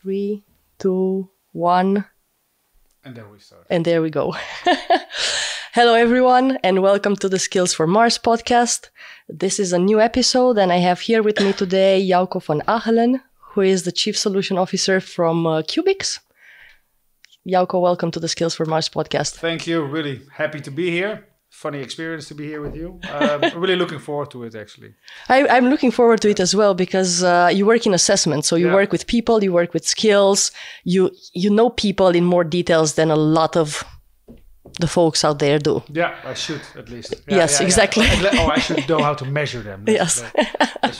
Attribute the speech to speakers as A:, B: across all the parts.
A: three, two, one. And there we start. And there we go. Hello, everyone, and welcome to the Skills for Mars podcast. This is a new episode, and I have here with me today Jauko von Achelen, who is the Chief Solution Officer from uh, Cubix. Jauko, welcome to the Skills for Mars podcast.
B: Thank you. Really happy to be here funny experience to be here with you. Um, I'm really looking forward to it, actually.
A: I, am looking forward to it as well because uh, you work in assessment, so you yeah. work with people, you work with skills, you you know people in more details than a lot of the folks out there do. Yeah,
B: I should at least. Yeah, yes, yeah, exactly. Oh, oh, I should know how to measure them. That's,
A: yes. That's,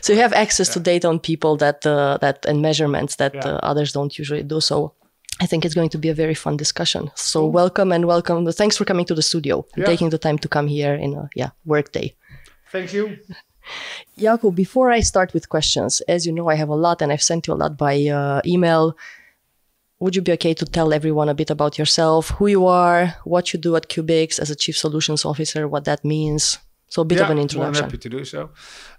A: so you have access to data on people that uh, that and measurements that uh, others don't usually do. So I think it's going to be a very fun discussion. So cool. welcome and welcome. Thanks for coming to the studio yeah. and taking the time to come here in a yeah work day. Thank you. Jakob, before I start with questions, as you know, I have a lot and I've sent you a lot by uh, email. Would you be okay to tell everyone a bit about yourself, who you are, what you do at Cubics as a Chief Solutions Officer, what that means? So a bit yeah, of an introduction. I'm happy
B: to do so.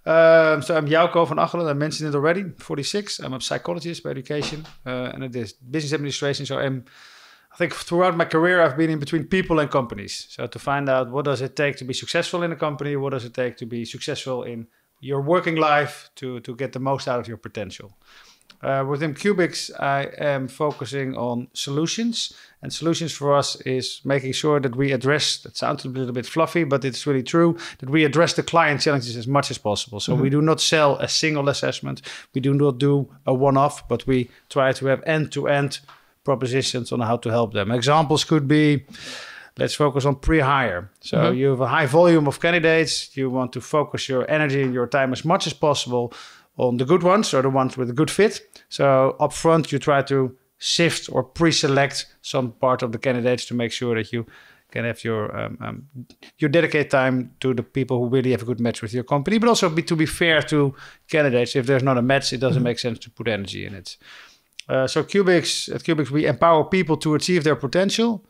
B: Um, so I'm Jouko van Achelen. I mentioned it already. 46. I'm a psychologist by education, uh, and it is business administration. So I'm, I think throughout my career I've been in between people and companies. So to find out what does it take to be successful in a company, what does it take to be successful in your working life, to to get the most out of your potential. Uh, within Cubics, I am focusing on solutions and solutions for us is making sure that we address, that sounds a little bit fluffy, but it's really true, that we address the client challenges as much as possible. So mm-hmm. we do not sell a single assessment, we do not do a one off, but we try to have end to end propositions on how to help them. Examples could be, let's focus on pre-hire. So mm-hmm. you have a high volume of candidates. You want to focus your energy and your time as much as possible on the good ones or the ones with a good fit. So upfront, you try to sift or pre-select some part of the candidates to make sure that you can have your um, um, dedicate time to the people who really have a good match with your company, but also be, to be fair to candidates. If there's not a match, it doesn't mm-hmm. make sense to put energy in it. Uh, so Cubics at Cubics we empower people to achieve their potential,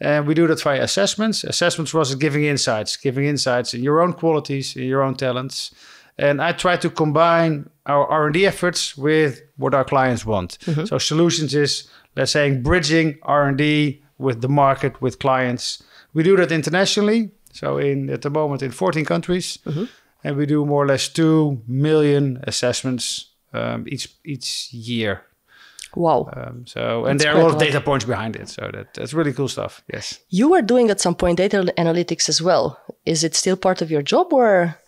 B: and we do that via assessments. Assessments for us is giving insights, giving insights in your own qualities, in your own talents. And I try to combine our R&D efforts with what our clients want. Mm-hmm. So solutions is, let's say, bridging R&D with the market, with clients. We do that internationally. So in at the moment in 14 countries, mm-hmm. and we do more or less two million assessments um, each each year. Wow! Um, so and that's there are a lot of data points behind it. So that, that's really cool stuff. Yes.
A: You were doing at some point data analytics as well. Is it still part of your job or?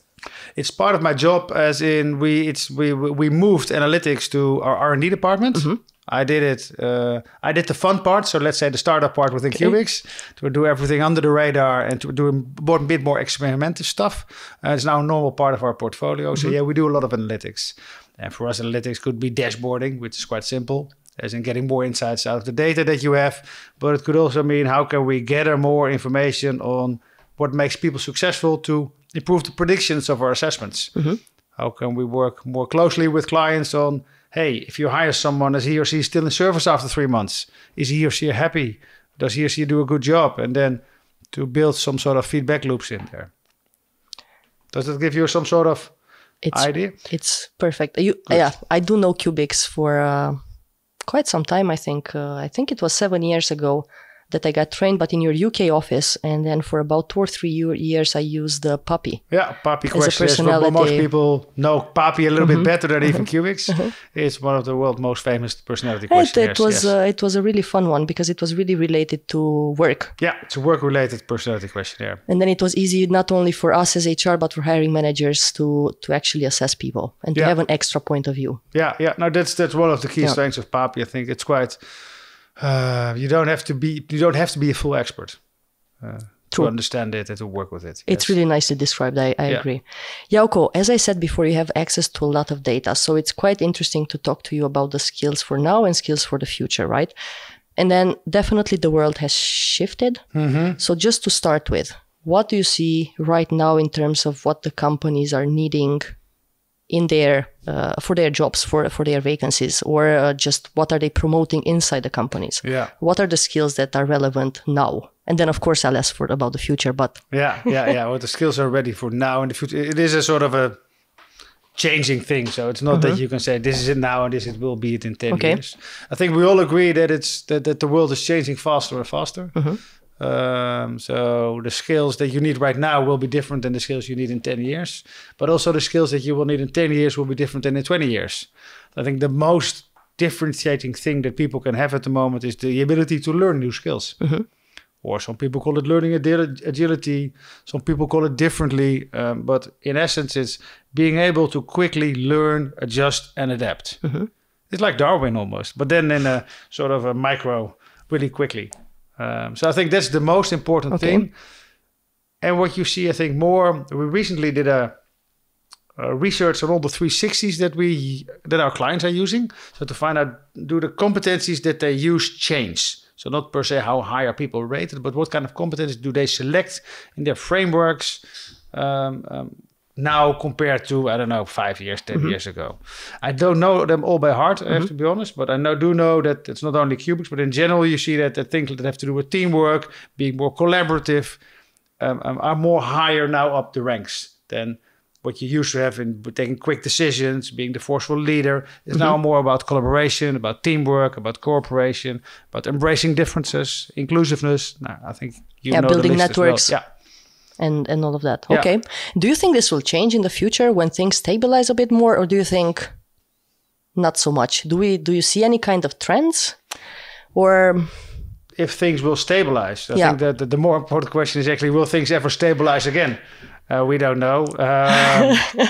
B: It's part of my job, as in we it's we we moved analytics to our R and D department. Mm-hmm. I did it. Uh, I did the fun part, so let's say the startup part within okay. to do everything under the radar and to do a bit more experimental stuff. Uh, it's now a normal part of our portfolio. So mm-hmm. yeah, we do a lot of analytics, and for us, analytics could be dashboarding, which is quite simple, as in getting more insights out of the data that you have. But it could also mean how can we gather more information on what makes people successful to improve the predictions of our assessments? Mm-hmm. How can we work more closely with clients on, hey, if you hire someone, is he or she still in service after three months? Is he or she happy? Does he or she do a good job? And then to build some sort of feedback loops in there. Does that give you some sort of it's, idea?
A: It's perfect. You, yeah, I do know Cubics for uh, quite some time. I think uh, I think it was seven years ago that I got trained, but in your UK office. And then for about two or three years, I used the Poppy.
B: Yeah, Poppy questionnaires. Well, most people know Poppy a little mm-hmm. bit better than even mm-hmm. Cubics. Mm-hmm. It's one of the world's most famous personality questions. It, it was yes. uh,
A: it was a really fun one because it was really related to work.
B: Yeah, it's a work-related personality questionnaire.
A: And then it was easy not only for us as HR but for hiring managers to to actually assess people and yeah. to have an extra point of view.
B: Yeah, yeah. Now that's that's one of the key yeah. strengths of Poppy. I think it's quite
A: uh, you don't
B: have to be you don't have to be a full expert uh, to understand it and to work with it. It's yes. really
A: nicely described. I, I yeah. agree. Yoko, as I said before, you have access to a lot of data, so it's quite interesting to talk to you about the skills for now and skills for the future, right? And then definitely the world has shifted. Mm-hmm. So just to start with, what do you see right now in terms of what the companies are needing in their uh, for their jobs for for their vacancies or uh, just what are they promoting inside the companies yeah what are the skills that are relevant now and then of course i'll ask for about the future but
B: yeah yeah yeah well the skills are ready for now and the future it is a sort of a changing thing so it's not mm -hmm. that mm-hmm. you can say this is it now and this it will be it in 10 okay. years i think we all agree that it's that, that the world is changing faster and faster mm -hmm. Um, so the skills that you need right now will be different than the skills you need in 10 years, but also the skills that you will need in 10 years will be different than in 20 years. I think the most differentiating thing that people can have at the moment is the ability to learn new skills. Mm -hmm. Or some people call it learning agility, some people call it differently, um, but in essence, it's being able to quickly learn, adjust, and adapt. Mm -hmm. It's like Darwin almost, but then in a sort of a micro, really quickly. Um, so I think that's the most important okay. thing. And what you see, I think, more. We recently did a, a, research on all the 360s that we that our clients are using. So to find out, do the competencies that they use change? So not per se how high are people rated, but what kind of competencies do they select in their frameworks? Um, um, now compared to I don't know five years, 10 mm-hmm. years ago. I don't know them all by heart, I mm-hmm. have to mm-hmm. be honest, but I know, do know that it's not only cubics, but in general, you see that the things that have to do with teamwork, being more collaborative, um, um, are more higher now up the ranks than what you used to have in taking quick decisions, being the forceful leader. It's mm-hmm. now more about collaboration, about teamwork, about cooperation, about embracing differences, inclusiveness. Now, I think you yeah, know building networks. Well.
A: Yeah and and all of that. Yeah. Okay. Do you think this will change in the future when things stabilize a bit more, or do you think not so much? Do we do you see any kind of trends, or if things will
B: stabilize? I yeah. think that the, the, more important question is actually will things ever stabilize again? Uh, we don't know. Um,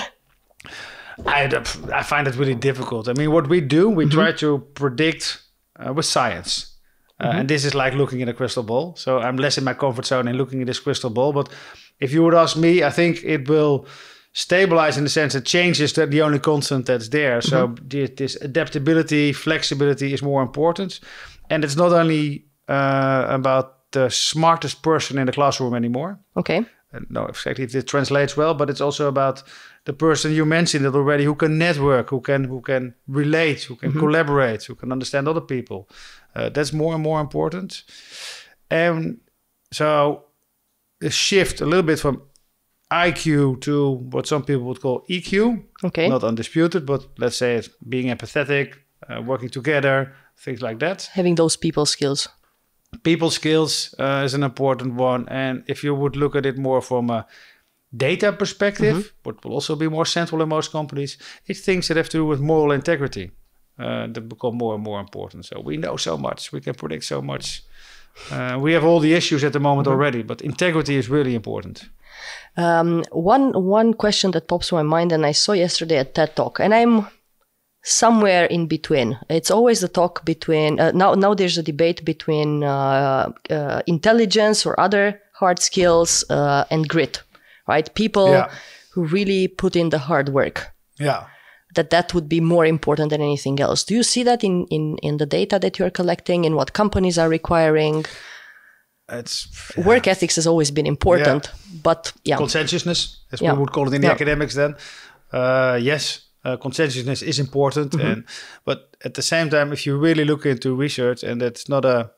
B: I, I find it really difficult. I mean, what we do, we mm -hmm. try to predict uh, with science. Uh, mm-hmm. And this is like looking in a crystal ball. So I'm less in my comfort zone in looking at this crystal ball. But if you would ask me, I think it will stabilize in the sense that change is the only constant that's there. So mm-hmm. this adaptability, flexibility is more important. And it's not only uh, about the smartest person in the classroom anymore. Okay no, exactly. It translates well, but it's also about the person you mentioned it already, who can network, who can who can relate, who can mm-hmm. collaborate, who can understand other people. Uh, that's more and more important. And so, a shift a little bit from IQ to what some people would call EQ. Okay. Not undisputed, but let's say it's being empathetic, uh, working together, things like that. Having those people skills people skills uh, is an important one. And if you would look at it more from a data perspective, mm-hmm. what will also be more central in most companies, it's things that have to do with moral integrity uh, that become more and more important. So we know so much, we can predict so much. Uh, we have all the issues at the moment mm-hmm. already, but integrity is really important.
A: Um, one one question that pops to my mind, and I saw yesterday at TED Talk, and I'm somewhere in between. It's always a talk between uh, now. Now there's a debate between uh, uh, intelligence or other hard skills uh, and grit, right? People yeah. who really put in the hard work. Yeah. That that would be more important than anything else. Do you see that in in in the data that you're collecting, in what companies are requiring? It's yeah. work ethics has always been important, yeah. but yeah, conscientiousness, as we would call it in the
B: academics. Then, uh, yes, uh, conscientiousness is important. Mm-hmm. And but at the same time, if you really look into research, and that's not a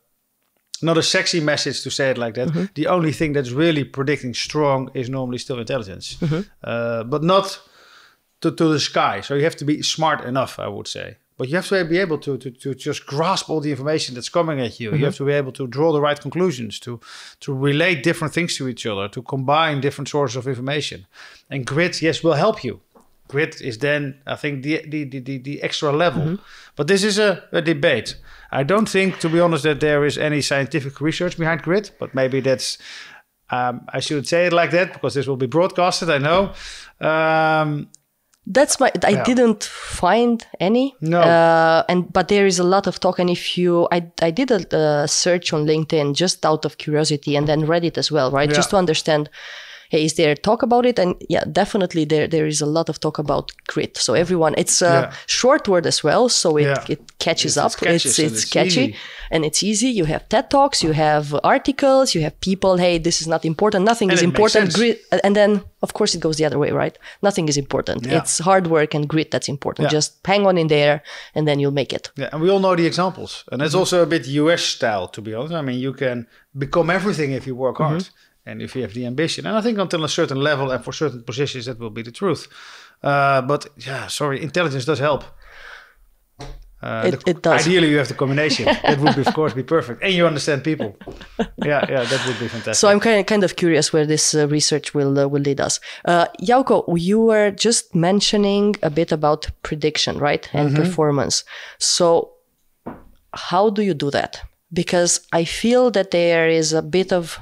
B: not a sexy message to say it like that. Mm-hmm. The only thing that's really predicting strong is normally still intelligence, mm-hmm. uh, but not to, to the sky. So you have to be smart enough, I would say. But you have to be able to, to, to just grasp all the information that's coming at you. Mm-hmm. You mhm. have to be able to draw the right conclusions, to, to relate different things to each other, to combine different sources of information. And grit, yes, will help you. Grid is then I think the the the, the, extra level. Mm -hmm. But this is a, a, debate. I don't think, to be honest, that there is any scientific research behind grid. but maybe that's um, I should say it like that because this will be broadcasted. I know.
A: Um, that's my. I yeah. didn't find any. No. Uh, and but there is a lot of talk, and if you, I, I did a, a search on LinkedIn just out of curiosity, and then read it as well, right? Yeah. Just to understand hey is there talk about it and yeah definitely there there is a lot of talk about grit so everyone it's a yeah. short word as well so it, yeah. it catches it's, up it's, it's, it's, catchy easy. and it's easy you have ted talks you have articles you have people hey this is not important nothing and is important grit and then of course it goes the other way right nothing is important yeah. it's hard work and grit that's important just hang on in there and then you'll make it
B: yeah and we all know the examples and it's mm-hmm. also a bit us style to be honest i mean you can become everything if you work hard mm-hmm and if you have the ambition, and I think until a certain level and for certain positions, that will be the truth. Uh, but yeah, sorry, intelligence does help. Uh, it, the, it, does. Ideally, you have the combination. that would, be, of course, be perfect, and you understand people. Yeah, yeah, that would be fantastic. So I'm
A: kind of, kind of curious where this uh, research will uh, will lead us. Uh, you were just mentioning a bit about prediction, right, and mm-hmm. performance. So how do you do that? Because I feel that there is a bit of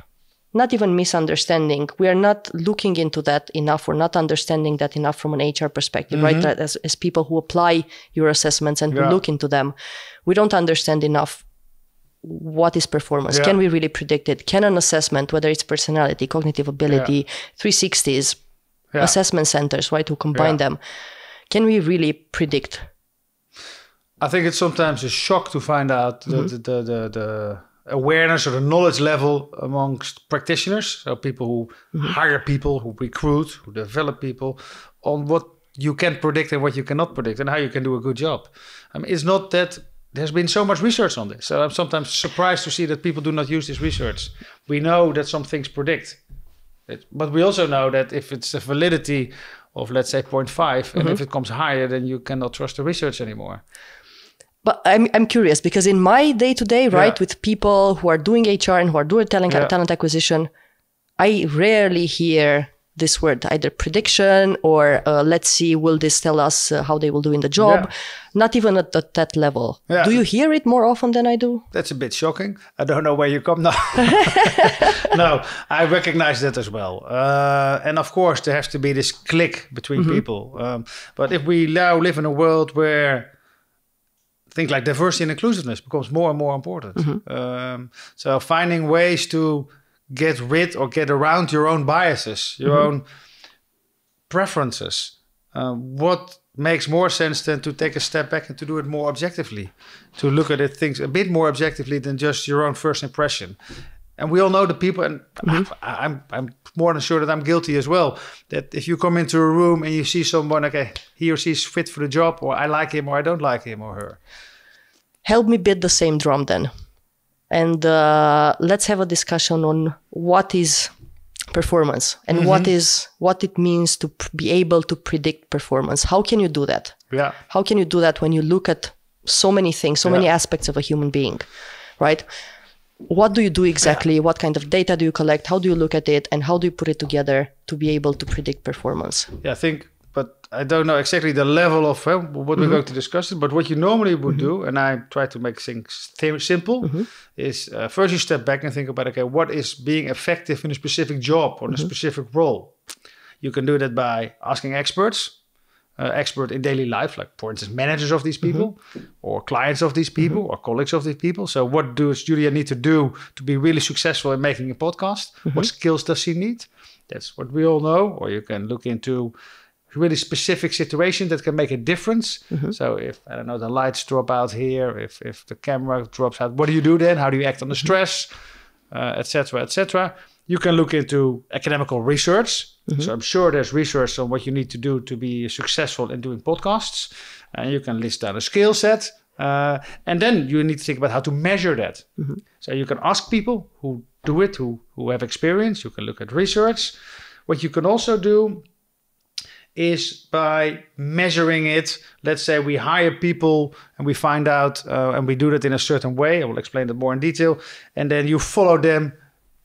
A: not even misunderstanding. We are not looking into that enough. We're not understanding that enough from an HR perspective, mm-hmm. right? As, as people who apply your assessments and yeah. look into them, we don't understand enough what is performance? Yeah. Can we really predict it? Can an assessment, whether it's personality, cognitive ability, yeah. 360s, yeah. assessment centers, right, to combine them, can we really predict?
B: I think it's sometimes a shock to find out mm-hmm. the, the, the, the awareness or the knowledge level amongst practitioners, so people who mm-hmm. hire people, who recruit, who develop people, on what you can predict and what you cannot predict, and how you can do a good job. I mean, it's not that there's been so much research on this. So I'm sometimes surprised to see that people do not use this research. We know that some things predict, it, but we also know that if it's a validity of let's say 0.5 mm-hmm. and if it comes higher then you cannot trust the research anymore
A: but I'm, I'm curious because in my day to day, right, yeah. with people who are doing HR and who are doing talent, yeah. Uh, talent acquisition, I rarely hear this word either prediction or uh, let's see will this tell us uh, how they will do in the job yeah. not even at, at that level yeah. do you hear it more often than i do
B: that's a bit shocking i don't know where you come now no i recognize that as well uh, and of course there has to be this click between mm -hmm. people um, but if we now live in a world where Things like diversity and inclusiveness becomes more and more important. Mm -hmm. um, so finding ways to get rid or get around your own biases, your mm -hmm. own preferences. Uh, what makes more sense than to take a step back and to do it more objectively, to look at it things a bit more objectively than just your own first impression, and we all know the people, and mm -hmm. I, am I'm, more than sure that I'm guilty as well. That if you come into a room and you see someone, okay, he or she's fit for the job, or I like him, or I don't like him, or her.
A: Help me beat the same drum then, and uh, let's have a discussion on what is performance and mm -hmm. what mm-hmm. is what it means to be able to predict performance. How can you do that? Yeah. How can you do that when you look at so many things, so yeah. many aspects of a human being, right? what do you do exactly? Yeah. What kind of data do you collect? How do you look at it? And how do you put it together to be able to predict performance?
B: Yeah, I think, but I don't know exactly the level of uh, what mm-hmm. we're going to discuss. But what you normally would mm-hmm. do, and I try to make things th- simple, mm-hmm. is uh, first you step back and think about okay, what is being effective in a specific job or in a mm-hmm. specific role? You can do that by asking experts uh, expert in daily life, like for instance, managers of these people mm-hmm. or clients of these people mm-hmm. or colleagues of these people. So, what does Julia need to do to be really successful in making a podcast? Mm-hmm. What skills does she need? That's what we all know. Or you can look into really specific situations that can make a difference. Mm-hmm. So, if I don't know, the lights drop out here, if if the camera drops out, what do you do then? How do you act on the mm-hmm. stress, etc., uh, etc. Et you can look into academical research. Mm-hmm. So I'm sure there's research on what you need to do to be successful in doing podcasts. And you can list down a skill set. Uh, and then you need to think about how to measure that. Mm-hmm. So you can ask people who do it, who, who have experience. You can look at research. What you can also do is by measuring it. Let's say we hire people and we find out, uh, and we do that in a certain way. I will explain that more in detail. And then you follow them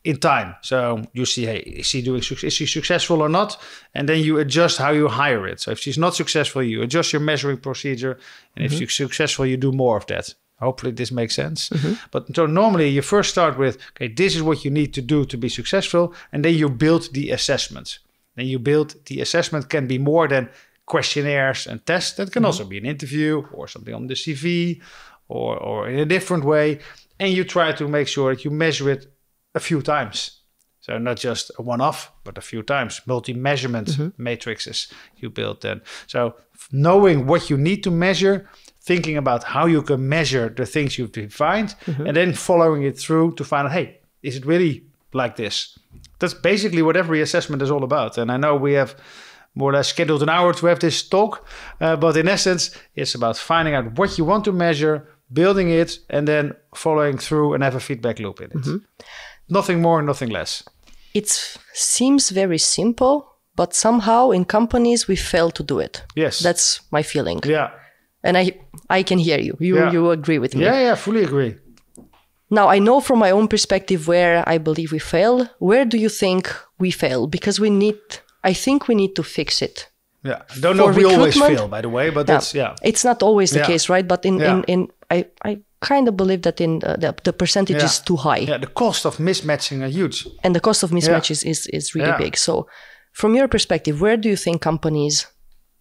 B: in time. So you see, hey, is she doing is she successful or not? And then you adjust how you hire it. So if she's not successful, you adjust your measuring procedure, and mm-hmm. if she's successful, you do more of that. Hopefully, this makes sense. Mm-hmm. But so normally, you first start with, okay, this is what you need to do to be successful, and then you build the assessment. Then you build the assessment can be more than questionnaires and tests. That can mm-hmm. also be an interview or something on the CV, or or in a different way. And you try to make sure that you measure it a few times. So not just a one-off, but a few times. Multi-measurement mm -hmm. matrices you build then. So knowing what you need to measure, thinking about how you can measure the things you've defined, mm -hmm. and then following it through to find out, hey, is it really like this? That's basically what every assessment is all about. And I know we have more or less scheduled an hour to have this talk, uh, but in essence, it's about finding out what you want to measure, building it, and then following through and have a feedback loop in it. Mm -hmm.
A: Nothing more, nothing less. It seems very simple, but somehow in companies we fail to do it. Yes. That's my feeling. Yeah. And I I can hear you. You yeah. you
B: agree with me. Yeah, yeah, fully agree.
A: Now, I know from my own perspective where I believe we fail. Where do you think we fail? Because we need, I think we need to fix it.
B: Yeah. Don't know we always fail, by the way, but yeah. that's, yeah.
A: It's not always the yeah. case, right? But in, yeah. in, in, I, I kind of believe that in uh, the, the percentage yeah. is too high. Yeah, the cost of mismatching are huge. And the cost of mismatches yeah. is, is really yeah. big. So, from your perspective, where do you think companies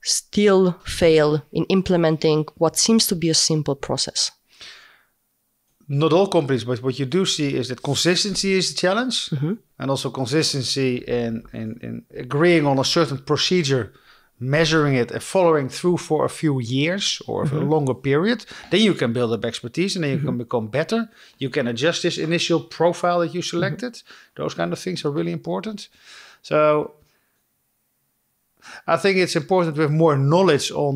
A: still fail in implementing what seems to be a simple process?
B: Not all companies, but what you do see is that consistency is the challenge, mm -hmm. and also consistency in, in, in agreeing on a certain procedure measuring it and following through for a few years or mm -hmm. a mhm. longer period, then you can build up expertise and then you mm -hmm. can mhm. become better. You can adjust this initial profile that you mhm. selected. Mm -hmm. Those kind of things are really important. So I think it's important with more knowledge on,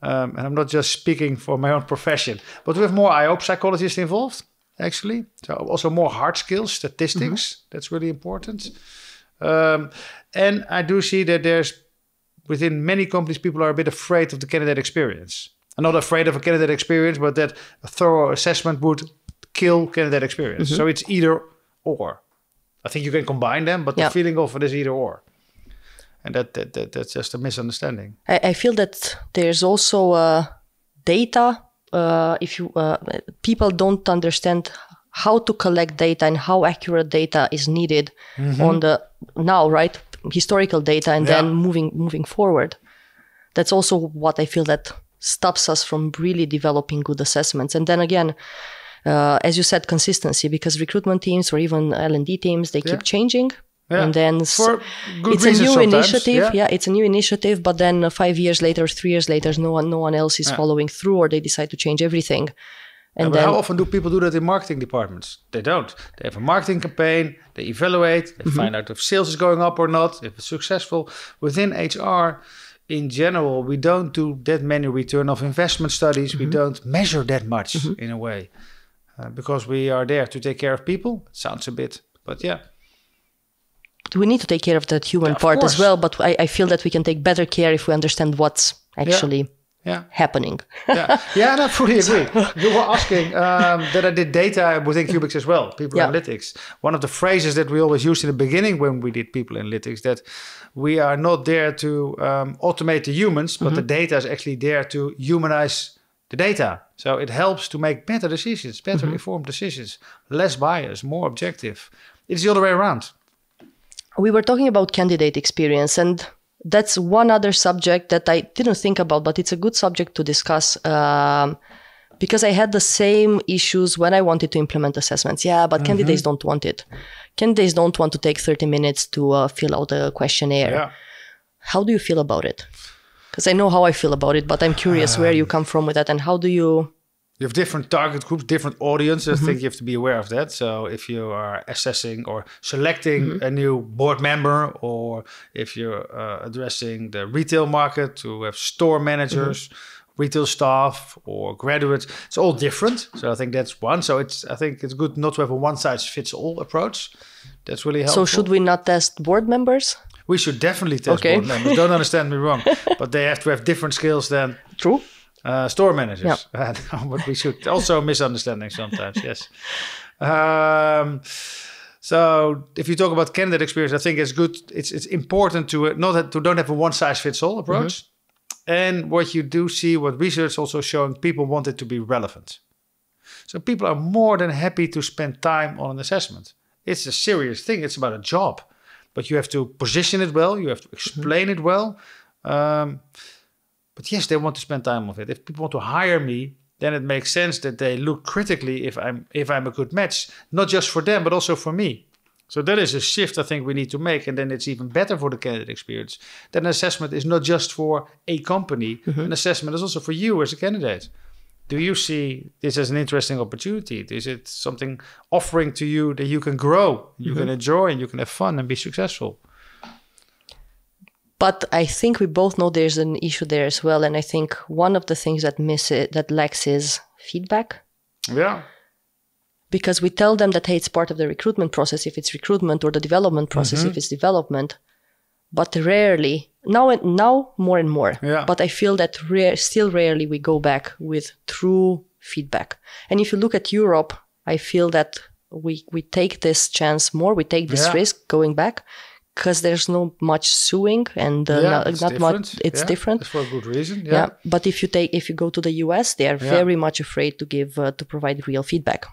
B: um, and I'm not just speaking for my own profession, but with more IOP psychologists involved, actually. So also more hard skills, statistics, that's really important. Um, and I do see that there's within many companies, people are a bit afraid of the candidate experience. I'm not afraid of a candidate experience, but that a thorough assessment would kill candidate experience. Mm-hmm. So it's either or. I think you can combine them, but yeah. the feeling of it is either or. And that, that, that that's just a misunderstanding.
A: I, I feel that there's also uh, data. Uh, if you uh, people don't understand how to collect data and how accurate data is needed mm-hmm. on the now, right? historical data and yeah. then moving moving forward. That's also what I feel that stops us from really developing good assessments. And then again, uh, as you said, consistency because recruitment teams or even L and D teams they yeah. keep changing. Yeah. And then For good it's a new sometimes. initiative. Yeah. yeah. it's a new initiative. But then uh, five years later, three years later, no one, no one else is following through, or they decide to change everything. And yeah, then, how often
B: do people do that in marketing departments? They don't. They have a marketing campaign, they evaluate, they mm-hmm. find out if sales is going up or not, if it's successful. Within HR, in general, we don't do that many return of investment studies. Mm-hmm. We mhm. don't measure that much mm-hmm. in a way uh, because we are there to take care of people. Sounds a bit, but yeah.
A: We need to take care of that human yeah, part as well, but I, I, feel that we can take better care if we understand what's actually. Yeah yeah. happening.
B: yeah, yeah, I fully agree. you were asking um, that I did data within Cubics as well, people yeah. analytics. One of the phrases that we always used in the beginning when we did people analytics that we are not there to um, automate the humans, but mm -hmm. the mm-hmm. data is actually there to humanize the data. So it helps to make better decisions, better mm -hmm. informed decisions, less bias, more objective. It's the other way around.
A: We were talking about candidate experience and that's one other subject that I didn't think about, but it's a good subject to discuss. Um, because I had the same issues when I wanted to implement assessments. Yeah, but mm-hmm. candidates don't want it. Candidates don't want to take 30 minutes to uh, fill out a questionnaire. Yeah. How do you feel about it? Because I know how I feel about it, but I'm curious um, where you um, come from with that and how do you
B: you have different target groups, different audiences. Mm -hmm. I think you have to be aware of that. So if you are assessing or selecting mm -hmm. a new board member, or if you're uh, addressing the retail market to have store managers. Mm -hmm. Retail staff or graduates, it's all different. So I think that's one. So it's I think it's good not to have a one size fits all approach. That's really helpful. So should
A: we not test board members? We should definitely test okay. board members. Don't
B: understand me wrong, but they have to have different skills than true uh, store managers.
A: Yep. Uh,
B: we should also misunderstanding sometimes. Yes. Um, so if you talk about candidate experience, I think it's good. It's it's important to uh, not to don't have a one size fits all approach. Mm -hmm. And what you do see, what research also showing, people want it to be relevant. So people are more than happy to spend time on an assessment. It's a serious thing. It's about a job, but you have to position it well. You have to mm-hmm. explain mm -hmm. it well. Um, but yes, they want to spend time with it. If people want to hire me, then it makes sense that they look critically if I'm if I'm a good match, not just for them but also for me. So that is a shift I think we need to make, and then it's even better for the candidate experience. That an assessment is not just for a company; mm-hmm. an assessment is also for you as a candidate. Do you see this as an interesting opportunity? Is it something offering to you that you can grow, you mm-hmm. can enjoy, and you can have fun and be successful?
A: But I think we both know there's an issue there as well. And I think one of the things that misses, that lacks is feedback. Yeah. Because we tell them that, hey, it's part of the recruitment process if it's recruitment or the development process mm-hmm. if it's development. But rarely, now and now more and more. Yeah. But I feel that rare, still rarely we go back with true feedback. And if you look at Europe, I feel that we we take this chance more, we take this yeah. risk going back because there's no much suing and uh, yeah, not, it's not much it's yeah, different for a
B: good reason yeah. yeah.
A: but if you take if you go to the us they are very much afraid to give uh, to provide real feedback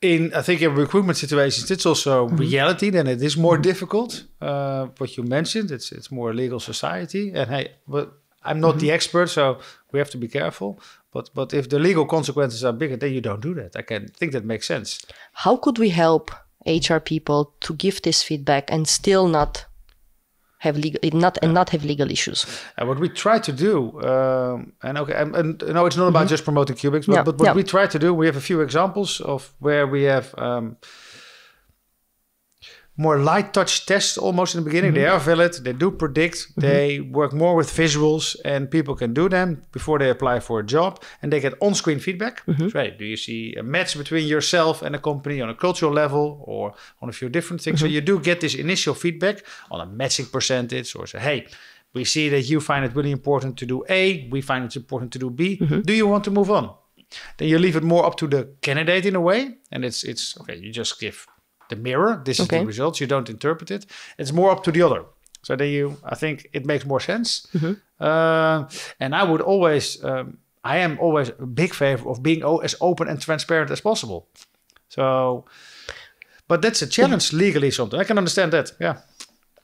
B: in i think in recruitment situations it's also mm-hmm. reality then it is more mm-hmm. difficult uh, what you mentioned it's it's more legal society and hey but i'm not mm-hmm. the expert so we have to be careful but but if the legal consequences are bigger then you don't do that i can think that makes sense
A: how could we help HR people to give this feedback and still not have legal not and not have legal issues.
B: And what we try to do, um, and okay, and, and, no, it's not about mm -hmm. just promoting Cubics, but, no, but what no. we try to do, we have a few examples of where we have. Um, more light touch tests almost in the beginning. Mm-hmm. They mhm. are valid. They do predict. Mm-hmm. They work more with visuals, and people can do them before they apply for a job, and they get on-screen feedback. Mm-hmm. do you see a match between yourself and a company on a cultural level, or on a few different things? So mhm. you do get this initial feedback on a matching percentage, or say, hey. We see that you find it really important to do A. We find it's important to do B. Mhm. Do you want to move on? Then you leave it more up to the candidate in a way, and it's it's okay. You just give the mirror. This okay. is the results. You don't interpret it. It's more up to the other. So then you, I think it makes more sense. Mm-hmm. Uh, and I would always, um, I am always a big favor of being o- as open and transparent as possible. So, but that's a challenge yeah. legally sometimes. I can understand that. Yeah.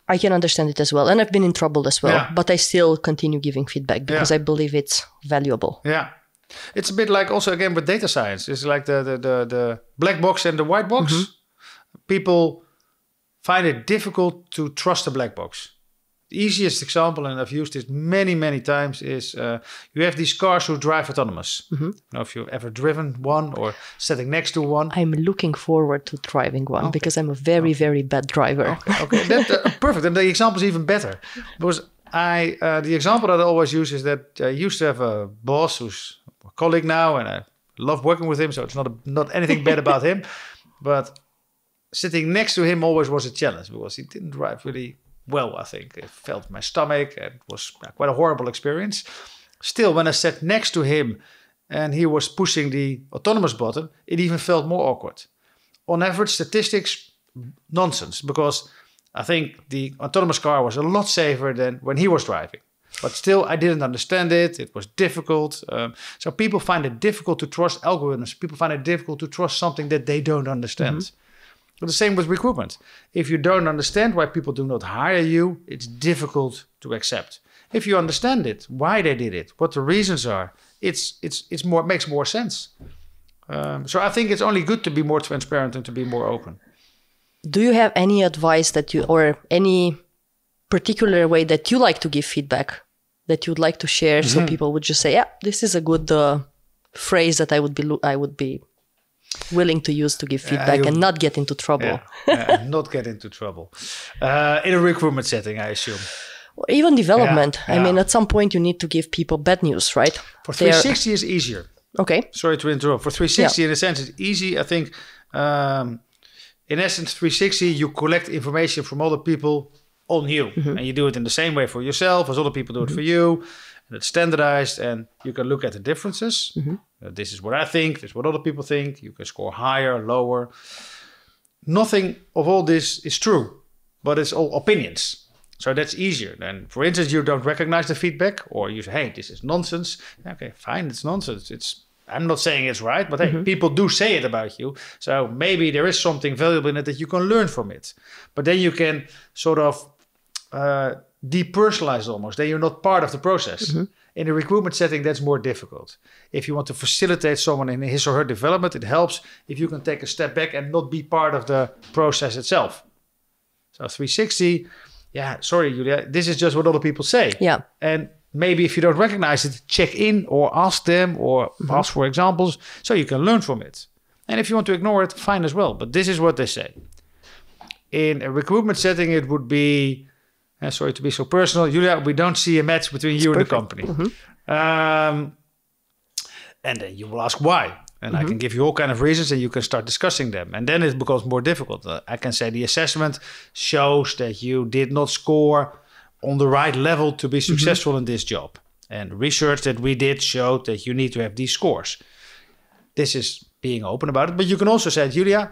A: I can understand it as well. And I've been in trouble as well, yeah. but I still continue giving feedback because yeah. I believe it's valuable.
B: Yeah. It's a bit like also again with data science. It's like the the the, the black box and the white box. Mm-hmm people find it difficult to trust the black box. The easiest example, and I've used this many, many times, is uh, you have these cars who drive autonomous. Mm-hmm. I don't know if you've ever driven one or sitting next to one. I'm looking forward to driving one okay. because
A: I'm a very, okay. very bad driver. Okay,
B: okay. that, uh, perfect. And the example is even better because I uh, the example that I always use is that I used to have a boss who's a colleague now, and I love working with him, so it's not a, not anything bad about him, but sitting next to him always was a challenge because he didn't drive really well, I think. it felt my stomach. It was quite a horrible experience. Still, when I sat next to him and he was pushing the autonomous button, it even felt more awkward. On average, statistics, nonsense, because I think the autonomous car was a lot safer than when he was driving. But still, I didn't understand it. It was difficult. Um, so people find it difficult to trust algorithms. People find it difficult to trust something that they don't understand. Mm -hmm. But the same with recruitment. If you don't understand why people do not hire you, it's difficult to accept. If you understand it, why they did it, what the reasons are, it's it's it's more it makes more
A: sense. Um, so I think it's only good to be more transparent and to be more open. Do you have any advice that you or any particular way that you like to give feedback that you'd like to share, mm -hmm. so mm-hmm. people would just say, "Yeah, this is a good uh, phrase that I would be I would be willing to use to give feedback and not get into trouble.
B: Yeah, not get into trouble. Uh, in a recruitment setting, I assume
A: even development. Yeah, yeah. I mean, at some point you need to give people bad news, right? For 360 are is easier. Okay.
B: Sorry to interrupt. For 360, yeah. in a sense, it's easy. I think, um, in essence, 360, you collect information from other people on you, mm -hmm. and you do it in the same way for yourself as other people do it mm -hmm. for you and it's standardized and you can look at the differences. Mm -hmm. uh, this is what I think, this is what other people think. You can score higher, lower. Nothing of all this is true, but it's all opinions. So that's easier. Then, for instance, you don't recognize the feedback, or you say, "Hey, this is nonsense." Okay, fine, it's nonsense. It's I'm not saying it's right, but hey, mm -hmm. people do say it about you. So maybe there is something valuable in it that you can learn from it. But then you can sort of uh, depersonalized almost. Then you're not part of the process. Mm-hmm. In a recruitment setting, that's more difficult. If you want to facilitate someone in his or her development, it helps if you can take a step back and not be part of the process itself. So 360, yeah, sorry, Julia, this is just what other people say. Yeah. And maybe if you don't recognize it, check in or ask them or mm-hmm. ask for examples so you can learn from it. And if you want to ignore it, fine as well. But this is what they say. In a recruitment setting, it would be uh, sorry to be so personal, Julia. We don't see a match between you and the company. Mm-hmm. Um, and then you will ask why, and mm-hmm. I can give you all kind of reasons, and you can start discussing them. And then it becomes more difficult. Uh, I can say the assessment shows that you did not score on the right level to be mm-hmm. successful mm-hmm. in this job. And research that we did showed that you need to have these scores. This is being open about it. But you can also say, Julia,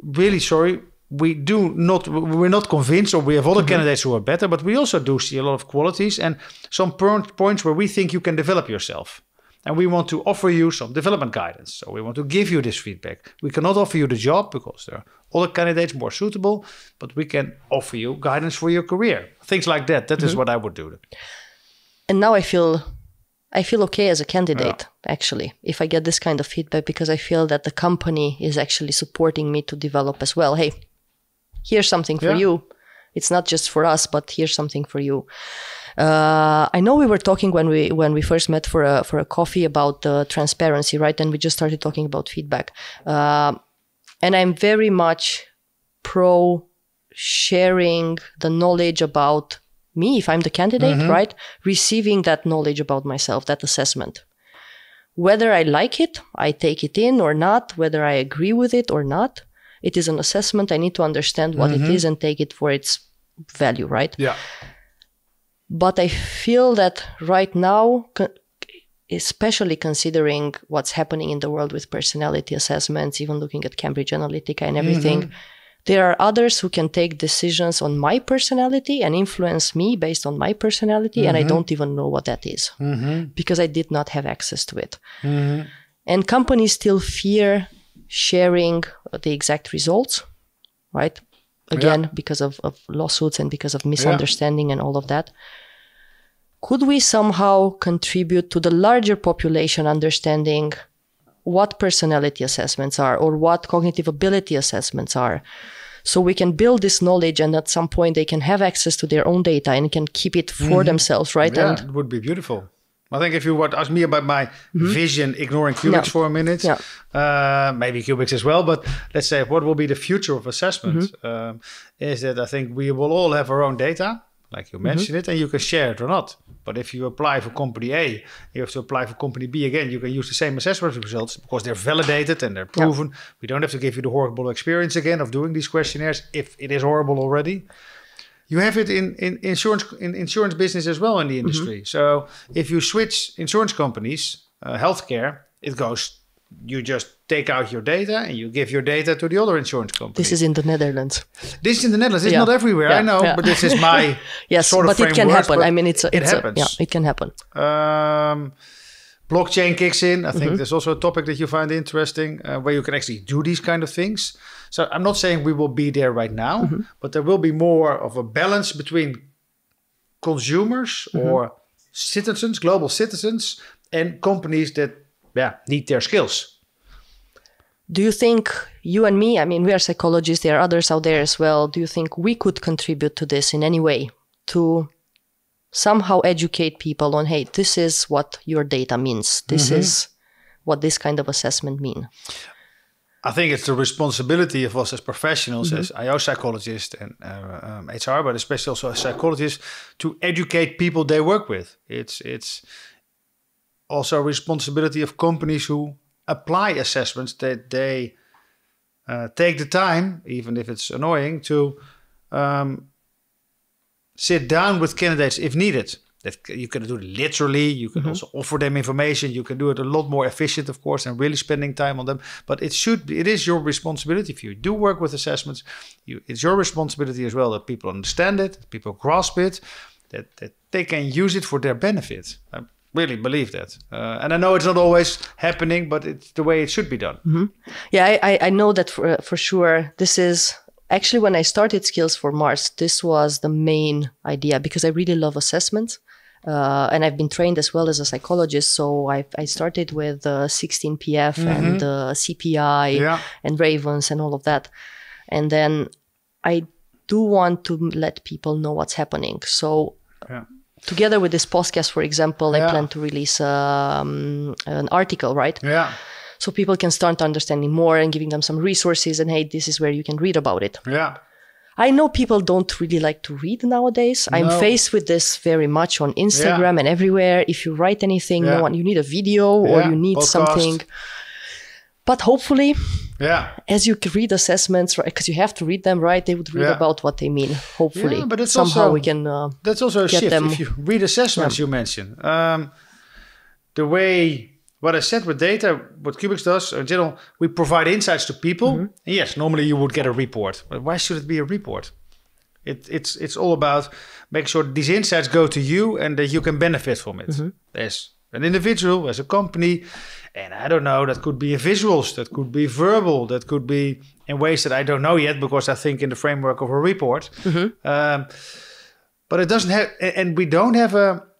B: really sorry, we do not we're not convinced or we have other mm -hmm. candidates who are better but we also do see a lot of qualities and some points where we think you can develop yourself and we want to offer you some development guidance so we want to give you this feedback we cannot offer you the job because there are other candidates more suitable but we can offer you guidance for your career things like that That mm -hmm. is mhm. what i would do
A: and now i feel I feel okay as a candidate, yeah. actually, if I get this kind of feedback, because I feel that the company is actually supporting me to develop as well. Hey, here's something for yeah. you it's not just for us but here's something for you uh, I know we were talking when we when we first met for a for a coffee about uh, transparency, right? And we just started talking about feedback. Uh, and I'm very much pro sharing the knowledge about me if I'm the candidate, mm-hmm. right? Receiving that knowledge about myself, that assessment. Whether I like it, I take it in or not, whether I agree with it or not, it is an assessment. I need to understand what mm -hmm. it mm-hmm. is and take it for its value, right? Yeah. But I feel that right now, especially considering what's happening in the world with personality assessments, even looking at Cambridge Analytica and everything. Mm -hmm. There are others who can take decisions on my personality and influence me based on my personality, mm -hmm. and I mm-hmm. don't even know what that is, mm -hmm. because I did not have access to it. Mm-hmm. And companies still fear sharing the exact results, right? Again, yeah. because of, of, lawsuits and because of misunderstanding yeah. and all of that. Could we somehow contribute to the larger population understanding what personality assessments are or what cognitive ability assessments are? So we can build this knowledge, and at some point, they can have access to their own data and can keep it for mm -hmm. themselves, right? Yeah, and it
B: would be beautiful I think if you would ask me about my mm-hmm. vision, ignoring cubics for a minute, uh, maybe cubics as well, but let's say what will be the future of assessment mm-hmm. um, is that I think we will all have our own data, like you mm-hmm. mentioned mm-hmm. it, and you can share it or not. But if you apply for company A, you have to apply for company B again. You can use the same assessment results because they're validated and they're proven. Yeah. We don't have to give you the horrible experience again of doing these questionnaires if it is horrible already you have it in, in insurance in insurance business as well in the mhm. industry. Mm-hmm. So if you switch insurance companies, uh, healthcare, it goes. You just take out your data and you give your data to the other insurance company. This is
A: in the Netherlands.
B: This is in the Netherlands. It's yeah. not everywhere, yeah. I know, yeah. but this is my yes. Sort of but it can happen. I mean, it's a, it it's happens. A, yeah, it can happen. Um, blockchain kicks in. I think mm-hmm. there's also a topic that you find interesting uh, where you can actually do these kind of things. So I'm not saying we will be there right now, mm-hmm. but there will be more of a balance between consumers mm-hmm. or citizens, global citizens, and companies that yeah, need their
A: skills. Do you think you and me, I mean, we are psychologists, there are others out there as well. Do you think we could contribute to this in any way to somehow educate people on, hey, this is what your data means? This mm-hmm. is what this kind of assessment mean?
B: I think it's the responsibility of us as professionals, mm -hmm. as mm-hmm. IO psychologists and uh, um, HR, but especially also as psychologists, to educate people they work with. It's it's also a responsibility of companies who apply assessments that they uh, take the time, even if it's annoying, to um, sit down with candidates if needed that you can do it literally. You can mm-hmm. also offer them information. You can do it a lot more efficient, of course, and really spending time on them. But it should be, it is your responsibility. If you do work with assessments, you, it's your responsibility as well that people understand it, that people grasp it, that, that they can use it for their benefit. I really believe that. Uh, and I know it's not always happening, but it's the way it should be done.
A: Mm-hmm. Yeah, I, I know that for, uh, for sure. This is actually when I started Skills for Mars, this was the main idea because I really love assessments. Uh, and I've been trained as well as a psychologist. So I've, i started with uh, 16PF mm-hmm. and uh, CPI yeah. and Ravens and all of that. And then I do want to let people know what's happening. So yeah. together with this podcast, for example, yeah. I plan to release um, an article, right? Yeah. So people can start understanding more and giving them some resources and hey, this is where you can read about it. Yeah. I know people don't really like to read nowadays. No. I'm faced with this very much on Instagram yeah. and everywhere. If you write anything, yeah. no one, you need a video or you need Podcast. something. But hopefully, yeah, as you read assessments, right? Because you have to read them, right? They would read about what they mean. Hopefully, but it's somehow also, we can. Uh, that's also a shift. Them. If you
B: read assessments, you mentioned um, the way what I said with data, what Cubics does, in general, we provide insights to people. Mm -hmm. yes, normally you would get a report, but why should it be a report? It, it's it's all about making sure these insights go to you and that you can benefit from it. Mm -hmm. As an individual, as a company, and I don't know, that could be visuals, that could be verbal, that could be in ways that I don't know yet because I think in the framework of a report. Mm -hmm. um, but it doesn't have, and we don't have a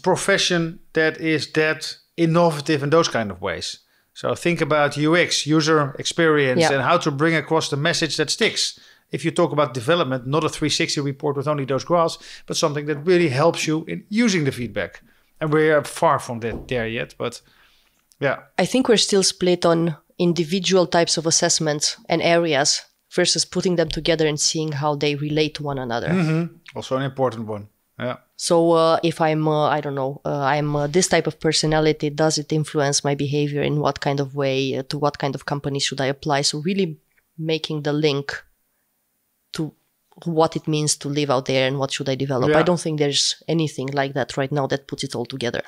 B: profession that is that innovative in those kind of ways. So think about UX, user experience, yeah. and how to bring across the message that sticks. If you talk about development, not a 360 report with only those graphs, but something that really helps you in using the feedback. And we are far from that there yet, but yeah.
A: I think we're still split on individual types of assessments and areas versus putting them together and seeing how they relate to one another. Mm-hmm.
B: Also an important one. Yeah.
A: So uh, if I'm, uh, I don't know, uh, I'm uh, this type of personality, does it influence my behavior? In what kind of way? Uh, to what kind of company should I apply? So really making the link to what it means to live out there and what should I develop. Yeah. I don't think there's anything like that right now that puts it all together.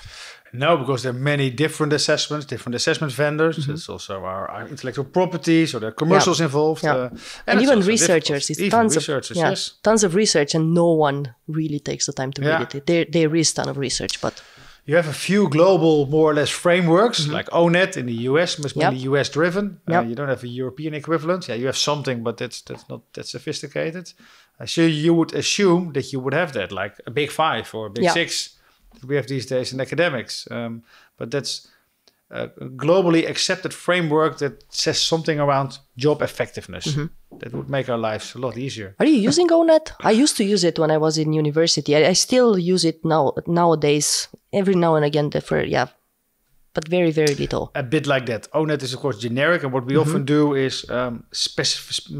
B: No, because there are many different assessments, different assessment vendors. Mm-hmm. It's also our, our intellectual properties or the commercials yeah. involved. Yeah. Uh, and, and even researchers,
A: it's even tons researchers, of yeah, yes. tons of research, and no one really takes the time to read it. There, there is ton of research, but
B: you have a few global, more or less, frameworks mm -hmm. like ONET in the US, but mainly yep. US driven. Yep. Uh, you don't have a European equivalent. Yeah, you have something, but that's that's not that sophisticated. I uh, sure you would assume that you would have that, like a Big Five or a Big yep. Six. We have these days in academics, um, but that's a globally accepted framework that says something around job effectiveness. Mm -hmm. That would make our lives a lot easier.
A: Are you using ONET? I used to use it when I was in university. I, I still use it now nowadays. Every now and again, for yeah, but very very little.
B: A bit like that. ONET is of course generic, and what we mm -hmm. often mm-hmm. do is um,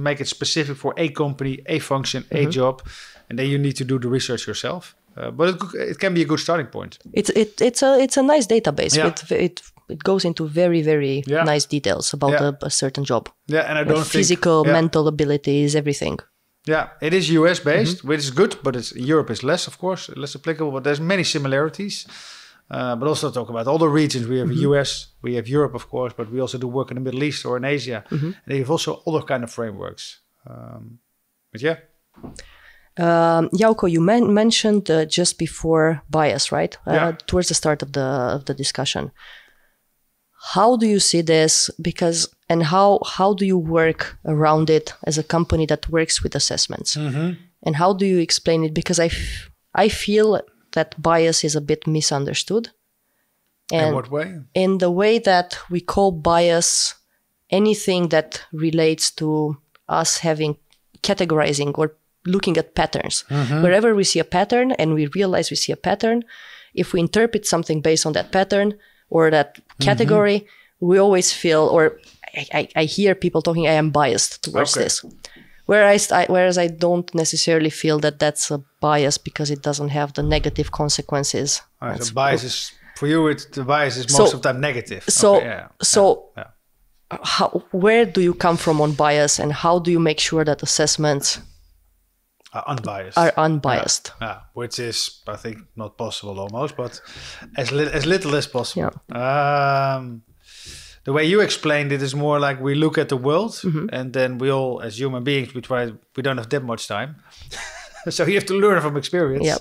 B: make it specific for a company, a function, mm -hmm. a mm-hmm. job, and then you need to do the research yourself. Uh, but it, it, can be a good starting point.
A: It's it, it's a it's a nice database. Yeah. It, it it goes into very very yeah. nice details about yeah. a, a, certain job. Yeah, and I don't think, physical, mental abilities, everything.
B: Yeah, it is US based, mm-hmm. which is good, but it's Europe is less, of course, less applicable. But there's many similarities. Uh, but also talk about other regions. We have mm-hmm. US, we have Europe, of course, but we also do work in the Middle East or in Asia, mm-hmm. and they have also other kind of frameworks. Um, but yeah.
A: Um, you men- mentioned uh, just before bias, right? Uh, yeah. Towards the start of the of the discussion. How do you see this? Because and how how do you work around it as a company that works with assessments? Mm-hmm. And how do you explain it? Because I, f- I feel that bias is a bit misunderstood. And in what way? In the way that we call bias anything that relates to us having categorizing or looking at patterns. Mm-hmm. Wherever we see a pattern and we realize we see a pattern, if we interpret something based on that pattern, or that mm-hmm. category, mm-hmm. we always feel, or I, I, I, hear people talking, I am biased towards okay. this. Whereas I, whereas I don't necessarily feel that that's a bias because it doesn't have the negative consequences.
B: All right, so bias is, for you, it, the bias is most so, of the time negative. So, okay, yeah,
A: so yeah, yeah. How, where do you come from on bias and how do you make sure that assessments
B: are unbiased. Are unbiased. Yeah. yeah. Which is, I think, not possible almost, but as, li- as little as possible. Yeah. Um, the way you explained it is more like we look at the world mm-hmm. and then we all, as human beings, we try, we don't have that much time. so you have to learn from experience. Yep.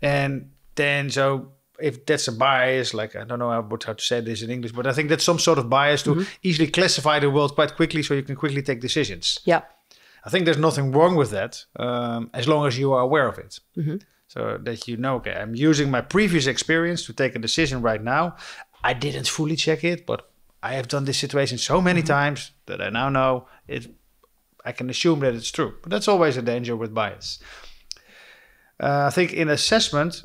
B: And then, so if that's a bias, like I don't know how to say this in English, but I think that's some sort of bias to mm-hmm. easily classify the world quite quickly so you can quickly take decisions. Yeah. I think there's nothing wrong with that um, as long as you are aware of it. Mm-hmm. So that you know, okay, I'm using my previous experience to take a decision right now. I didn't fully check it, but I have done this situation so many mm-hmm. times that I now know it. I can assume that it's true, but that's always a danger with bias. Uh, I think in assessment,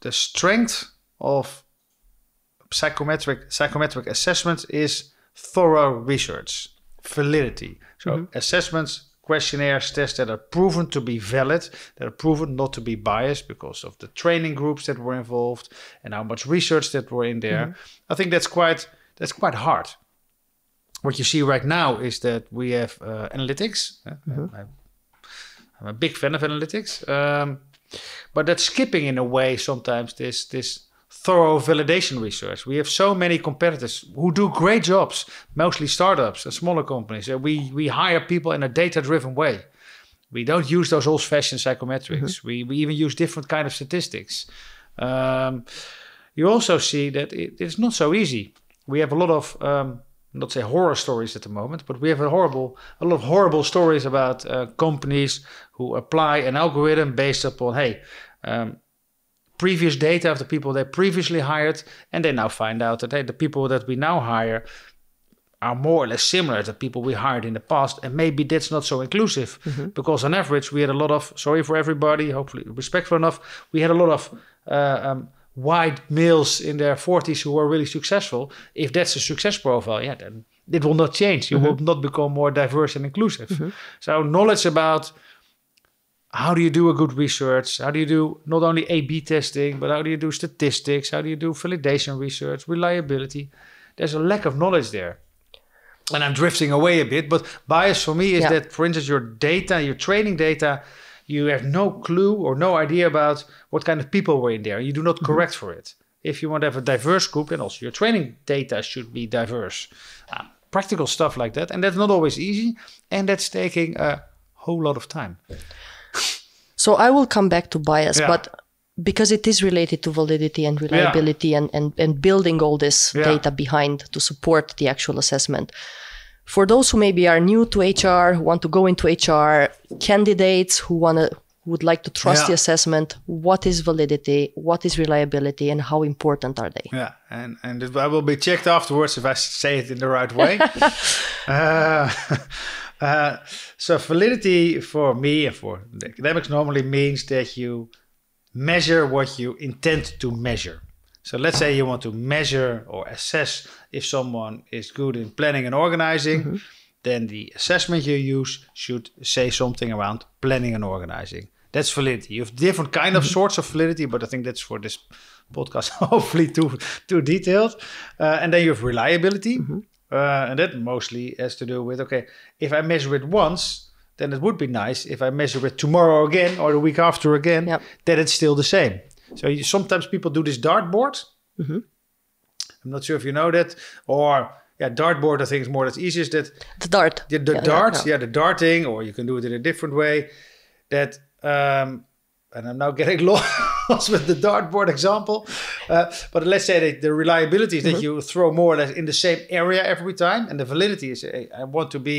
B: the strength of psychometric psychometric assessment is thorough research validity. So mm-hmm. assessments, questionnaires, tests that are proven to be valid, that are proven not to be biased because of the training groups that were involved and how much research that were in there. Mm-hmm. I think that's quite that's quite hard. What you see right now is that we have uh, analytics. Uh, mm-hmm. I'm, a big fan of analytics, um, but that's skipping in a way sometimes this this thorough validation research. We have so many competitors who do great jobs, mostly startups and smaller companies. We we hire people in a data-driven way. We don't use those old-fashioned psychometrics. Mm-hmm. We we even use different kind of statistics. Um, you also see that it, it's not so easy. We have a lot of um, not say horror stories at the moment, but we have a horrible, a lot of horrible stories about uh, companies who apply an algorithm based upon, hey, um, previous data of the people they previously hired, and they now find out that hey, the people that we now hire are more or less similar to people we hired in the past, and maybe that's not so inclusive mm-hmm. because on average we had a lot of sorry for everybody, hopefully respectful enough. We had a lot of uh, um, white males in their 40s who were really successful. If that's a success profile, yeah, then it will not change. You mm-hmm. will not become more diverse and inclusive. Mm-hmm. So knowledge about how do you do a good research? How do you do not only A B testing, but how do you do statistics? How do you do validation research, reliability? There's a lack of knowledge there. And I'm drifting away a bit, but bias for me is yeah. that, for instance, your data, your training data, you have no clue or no idea about what kind of people were in there. You do not mm-hmm. correct mm-hmm. for it. If you want to have a diverse group, then also your training data should be diverse. Uh, practical stuff like that. And that's not always easy. And that's taking a whole lot
A: of time. So I will come back to bias, yeah. but because it is related to validity and reliability yeah. and, and, and building all this yeah. data behind to support the actual assessment. For those who maybe are new to HR, who want to go into HR, candidates who want to would like to trust yeah. the assessment what is validity what is reliability and how important are they
B: yeah and and i will be checked afterwards if i say it in the right way uh, uh, so validity for me and for academics normally means that you measure what you intend to measure. So let's say you want to measure or assess if someone is good in planning and organizing, mm -hmm. then the assessment you use should say something around planning and organizing. That's validity. You have different kind of mm-hmm. sorts of validity, but I think that's for this podcast hopefully too too detailed. Uh, and then you have reliability. Mm -hmm. Uh, and that mostly has to do with okay, if I measure it once, then it would be nice if I measure it tomorrow again or the week after again, yep. that it's still the same. So you, sometimes people do this dartboard. Mm-hmm. I'm not sure if you know that. Or yeah, dartboard I think is more that's easier that the dart? The, the yeah, dart, yeah, the darting, or you can do it in a different way. That um, and I'm now getting lost was with the dartboard example. Uh, but let's say that the reliability is that mm -hmm. you throw more or less in the same area every time, and the validity is uh, I want to be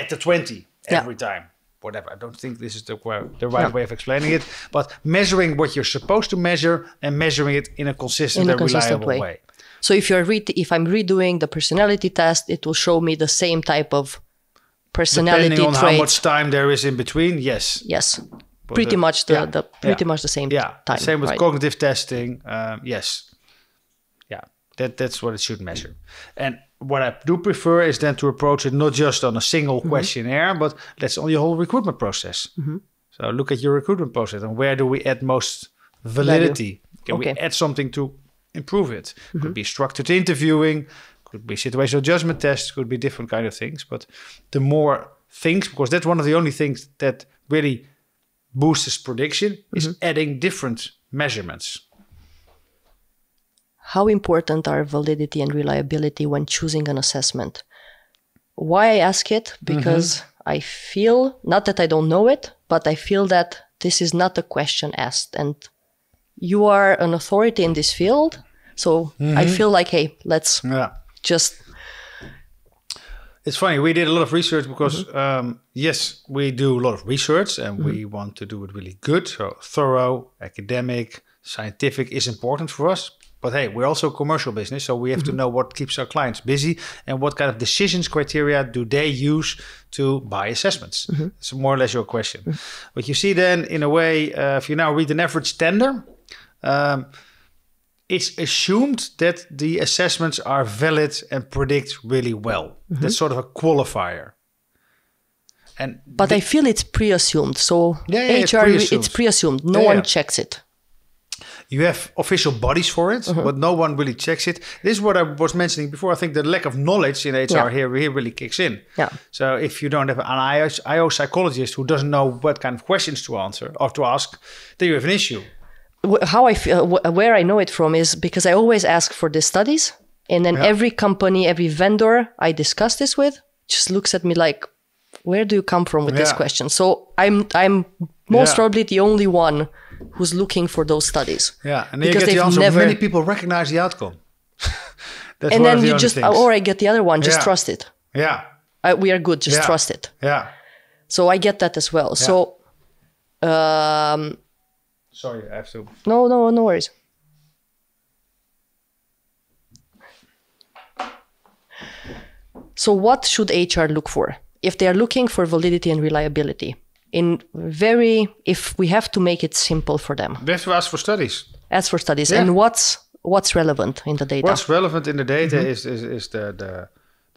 B: at the 20 every yeah. time. Whatever. I don't think this is the, the right no. way of explaining it, but measuring what you're supposed to measure and measuring it in a consistent in a and consistent reliable way.
A: way. So if you're if I'm redoing the personality test, it will show me the same type of personality Depending on how much
B: time there is in between, yes. Yes pretty the, much the, yeah, the pretty yeah. much the same yeah time, same with right? cognitive testing um, yes yeah that that's what it should measure and what i do prefer is then to approach it not just on a single mm-hmm. questionnaire but that's on your whole recruitment process mm-hmm. so look at your recruitment process and where do we add most validity can okay. we add something to improve it mm-hmm. could be structured interviewing could be situational judgment tests could be different kind of things but the more things because that's one of the only things that really Booster's prediction is mm -hmm. adding different measurements.
A: How important are validity and reliability when choosing an assessment? Why I ask it? Mhm. Because mm -hmm. I feel, not that I don't know it, but I feel that this is not a question asked. And you are an authority in this field. So mm -hmm. I mhm. feel like, hey, let's yeah. just
B: it's funny. We did a lot of research because mm-hmm. um, yes, we do a lot of research and mm-hmm. we want to do it really good. So thorough, academic, scientific is important for us. But hey, we're also a commercial business, so we have mm-hmm. to know what keeps our clients busy and what kind of decisions criteria do they use to buy assessments. Mm-hmm. It's more or less your question. Mm-hmm. But you see, then in a way, uh, if you now read an average tender. Um, it's assumed that the assessments are valid and predict really well. Mm -hmm. That's sort of a qualifier. And
A: but I feel it's pre-assumed. So yeah, yeah, HR, it's pre-assumed. no yeah, one checks it.
B: You have official bodies for it, mm -hmm. but no one really checks it. This is what I was mentioning before. I think the lack of knowledge in HR yeah. here, here really kicks in. Yeah. So if you don't have an IO, IO psychologist who doesn't know what kind of questions to answer or to ask, then you have an issue
A: how I feel, where I know it from is because I always ask for the studies, and then yeah. every company, every vendor I discuss this with just looks at me like, "Where do you come from with yeah. this question?" So I'm I'm most yeah. probably the only one who's looking for those studies. Yeah, and because the answer, never... many people recognize the outcome. and then the you just, things. or I get the other one, just trust it. Yeah, uh, we are good. Just trust it. Yeah. So I get that as well. So. Um,
B: Sorry, I have to.
A: No, no, no worries. So, what should HR look for if they are looking for validity and reliability? In very, if we have to make it simple for them, they have to ask for studies. Ask for studies, yeah. and what's what's relevant in the data? What's
B: relevant in the data mm -hmm. is, is is the the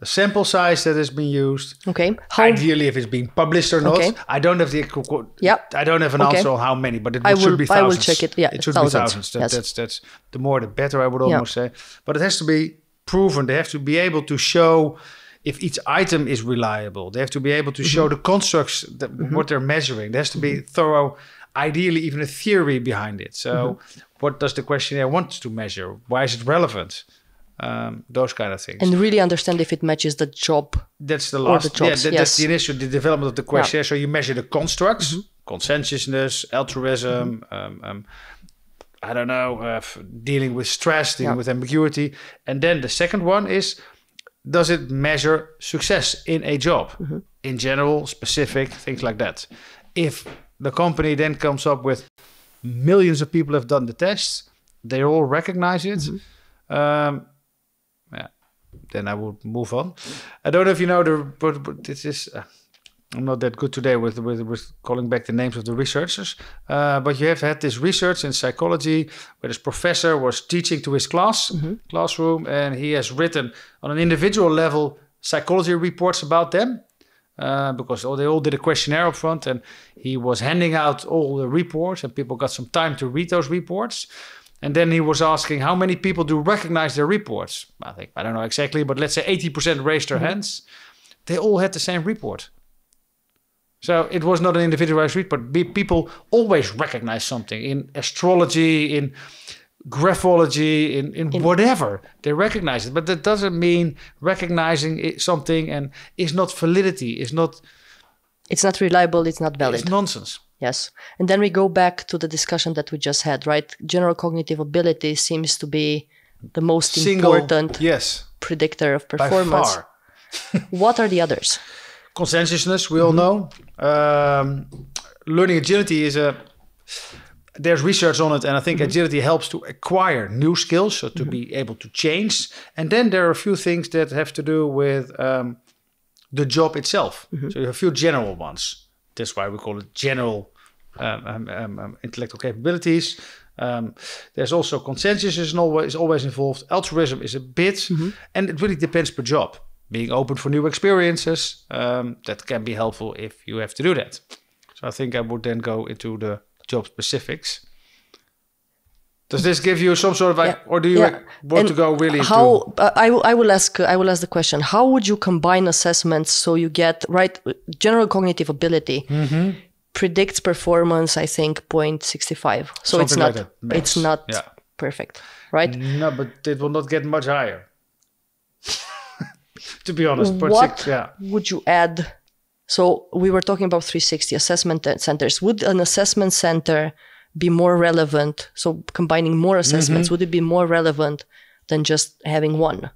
B: the sample size that has been used. Okay. How ideally, if it's been published or not. Okay. I don't have the
A: yeah. I don't have an okay. answer on how
B: many, but it should be thousands. I will check it. Yeah, it should thousands. be thousands. That, yes. That's that's the more the better. I would almost say, but it has to be proven. They have to be able to show if each item is reliable. They have to be able to mm -hmm. show mm-hmm. the constructs that mm -hmm. what they're measuring. There has to be mm-hmm. thorough. Ideally, even a theory behind it. So, mm -hmm. what does the questionnaire want to measure? Why is it relevant? Um, those kind of things.
A: And really understand if it matches the job. That's the last. the jobs, yeah, that, yes. that's the
B: initial, the development of the questionnaire. Yeah. So you measure the constructs, mm-hmm. altruism. Mm-hmm. Um, um, I don't know, uh, dealing with stress, dealing yeah. with ambiguity, and then the second one is: does it measure success in a job, mm-hmm. in general, specific things like that? If the company then comes up with millions of people have done the tests, they all recognize it. Mm-hmm. Um, then I would move on. I don't know if you know the, but, but this is. Uh, I'm not that good today with, with, with calling back the names of the researchers, uh, but you have had this research in psychology where this professor was teaching to his class mm-hmm. classroom, and he has written on an individual level psychology reports about them. Uh, because all, they all did a questionnaire up front, and he was handing out all the reports, and people got some time to read those reports. And then he was asking how many people do recognize their reports. I think I don't know exactly, but let's say 80% raised their mm -hmm. hands. They all had the same report. So it was not an individualized read, but people always recognize something in astrology, in graphology, in, in, in, whatever. They recognize it. But that doesn't
A: mean recognizing something and is not validity, is not. It's not reliable, it's not valid. It's nonsense. Yes. And then we go back to the discussion that we just had, right? General cognitive ability seems to be the most Single, important yes, predictor of performance. what are the others?
B: Consensusness, we all mm-hmm. know. Um, learning agility is a. There's research on it, and I think mm -hmm. agility helps to acquire new skills, so to mm -hmm. be able to change. And then there are a few things that have to do with um, the job itself. Mm -hmm. So a few general ones that's why we call it general um um, um, um, intellectual capabilities. Um, there's also consensus is always, always involved. Altruism is a bit, mm -hmm. and it really depends per job. Being open for new experiences that can be helpful if you have to do that. So I think I would then go into the job specifics. Does this give you some sort of yeah. or do you yeah. want and to go really? How
A: into... Uh, I, I will ask I will ask the question: How would you combine assessments so you get right general cognitive ability? Mm -hmm predicts performance i think 0.65 so Something it's not like it's not yeah. perfect
B: right no but it will not get much higher to be honest what six, yeah.
A: would you add so we were talking about 360 assessment centers would an assessment center be more relevant so combining more assessments mm -hmm. would it be more relevant than just having one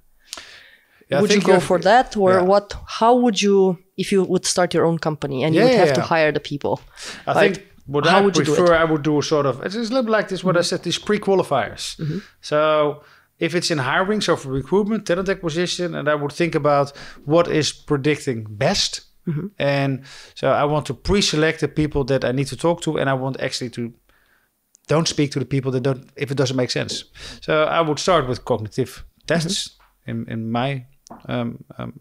A: yeah, would you go for that, or yeah. what? How would you, if you would start your own company and you would have to hire the people? I right? think what how I would prefer, I would do a sort of
B: it's a little bit like this. What mm-hmm. I said, these pre-qualifiers. Mm-hmm. So if it's in hiring, so for recruitment, talent acquisition, and I would think about what is predicting best. Mm-hmm. And so I want to pre-select the people that I need to talk to, and I want actually to don't speak to the people that don't if it doesn't make sense. So I would start with cognitive mm-hmm. tests in, in my um, um,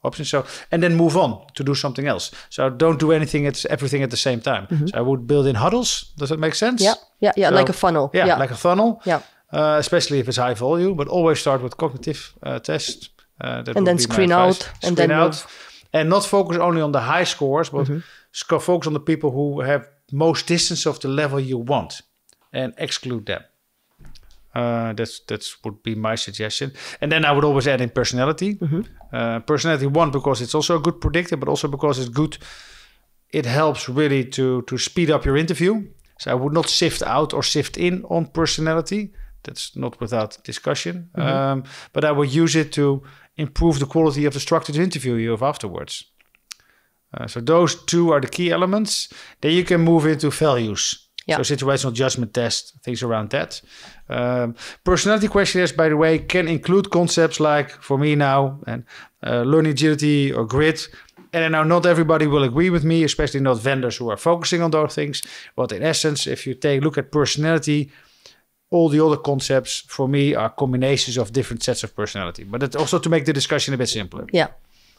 B: options. So and then move on to do something else. So don't do anything at everything at the same time. Mm-hmm. So I would build in huddles. Does that make sense? Yeah, yeah, yeah, so, like a funnel. Yeah, yeah, like a funnel. Yeah, uh, especially if it's high volume. But always start with cognitive uh, tests. Uh, and then screen out screen and then out, move. and not focus only on the high scores, but mm-hmm. focus on the people who have most distance of the level you want, and exclude them. Uh, that's that's would be my suggestion. And then I would always add in personality. Mm-hmm. Uh, personality one because it's also a good predictor, but also because it's good. It helps really to to speed up your interview. So I would not shift out or shift in on personality. That's not without discussion. Mm-hmm. Um, but I would use it to improve the quality of the structured interview you have afterwards. Uh, so those two are the key elements. Then you can move into values. Yeah. So situational judgment test, things around that. Um, personality questionnaires, by the way, can include concepts like, for me now, and uh, learning agility or grit. And I know not everybody will agree with me, especially not vendors who are focusing on those things. But in essence, if you take look at personality, all the other concepts for me are combinations of different sets of personality. But it's also to make the discussion a bit simpler.
A: Yeah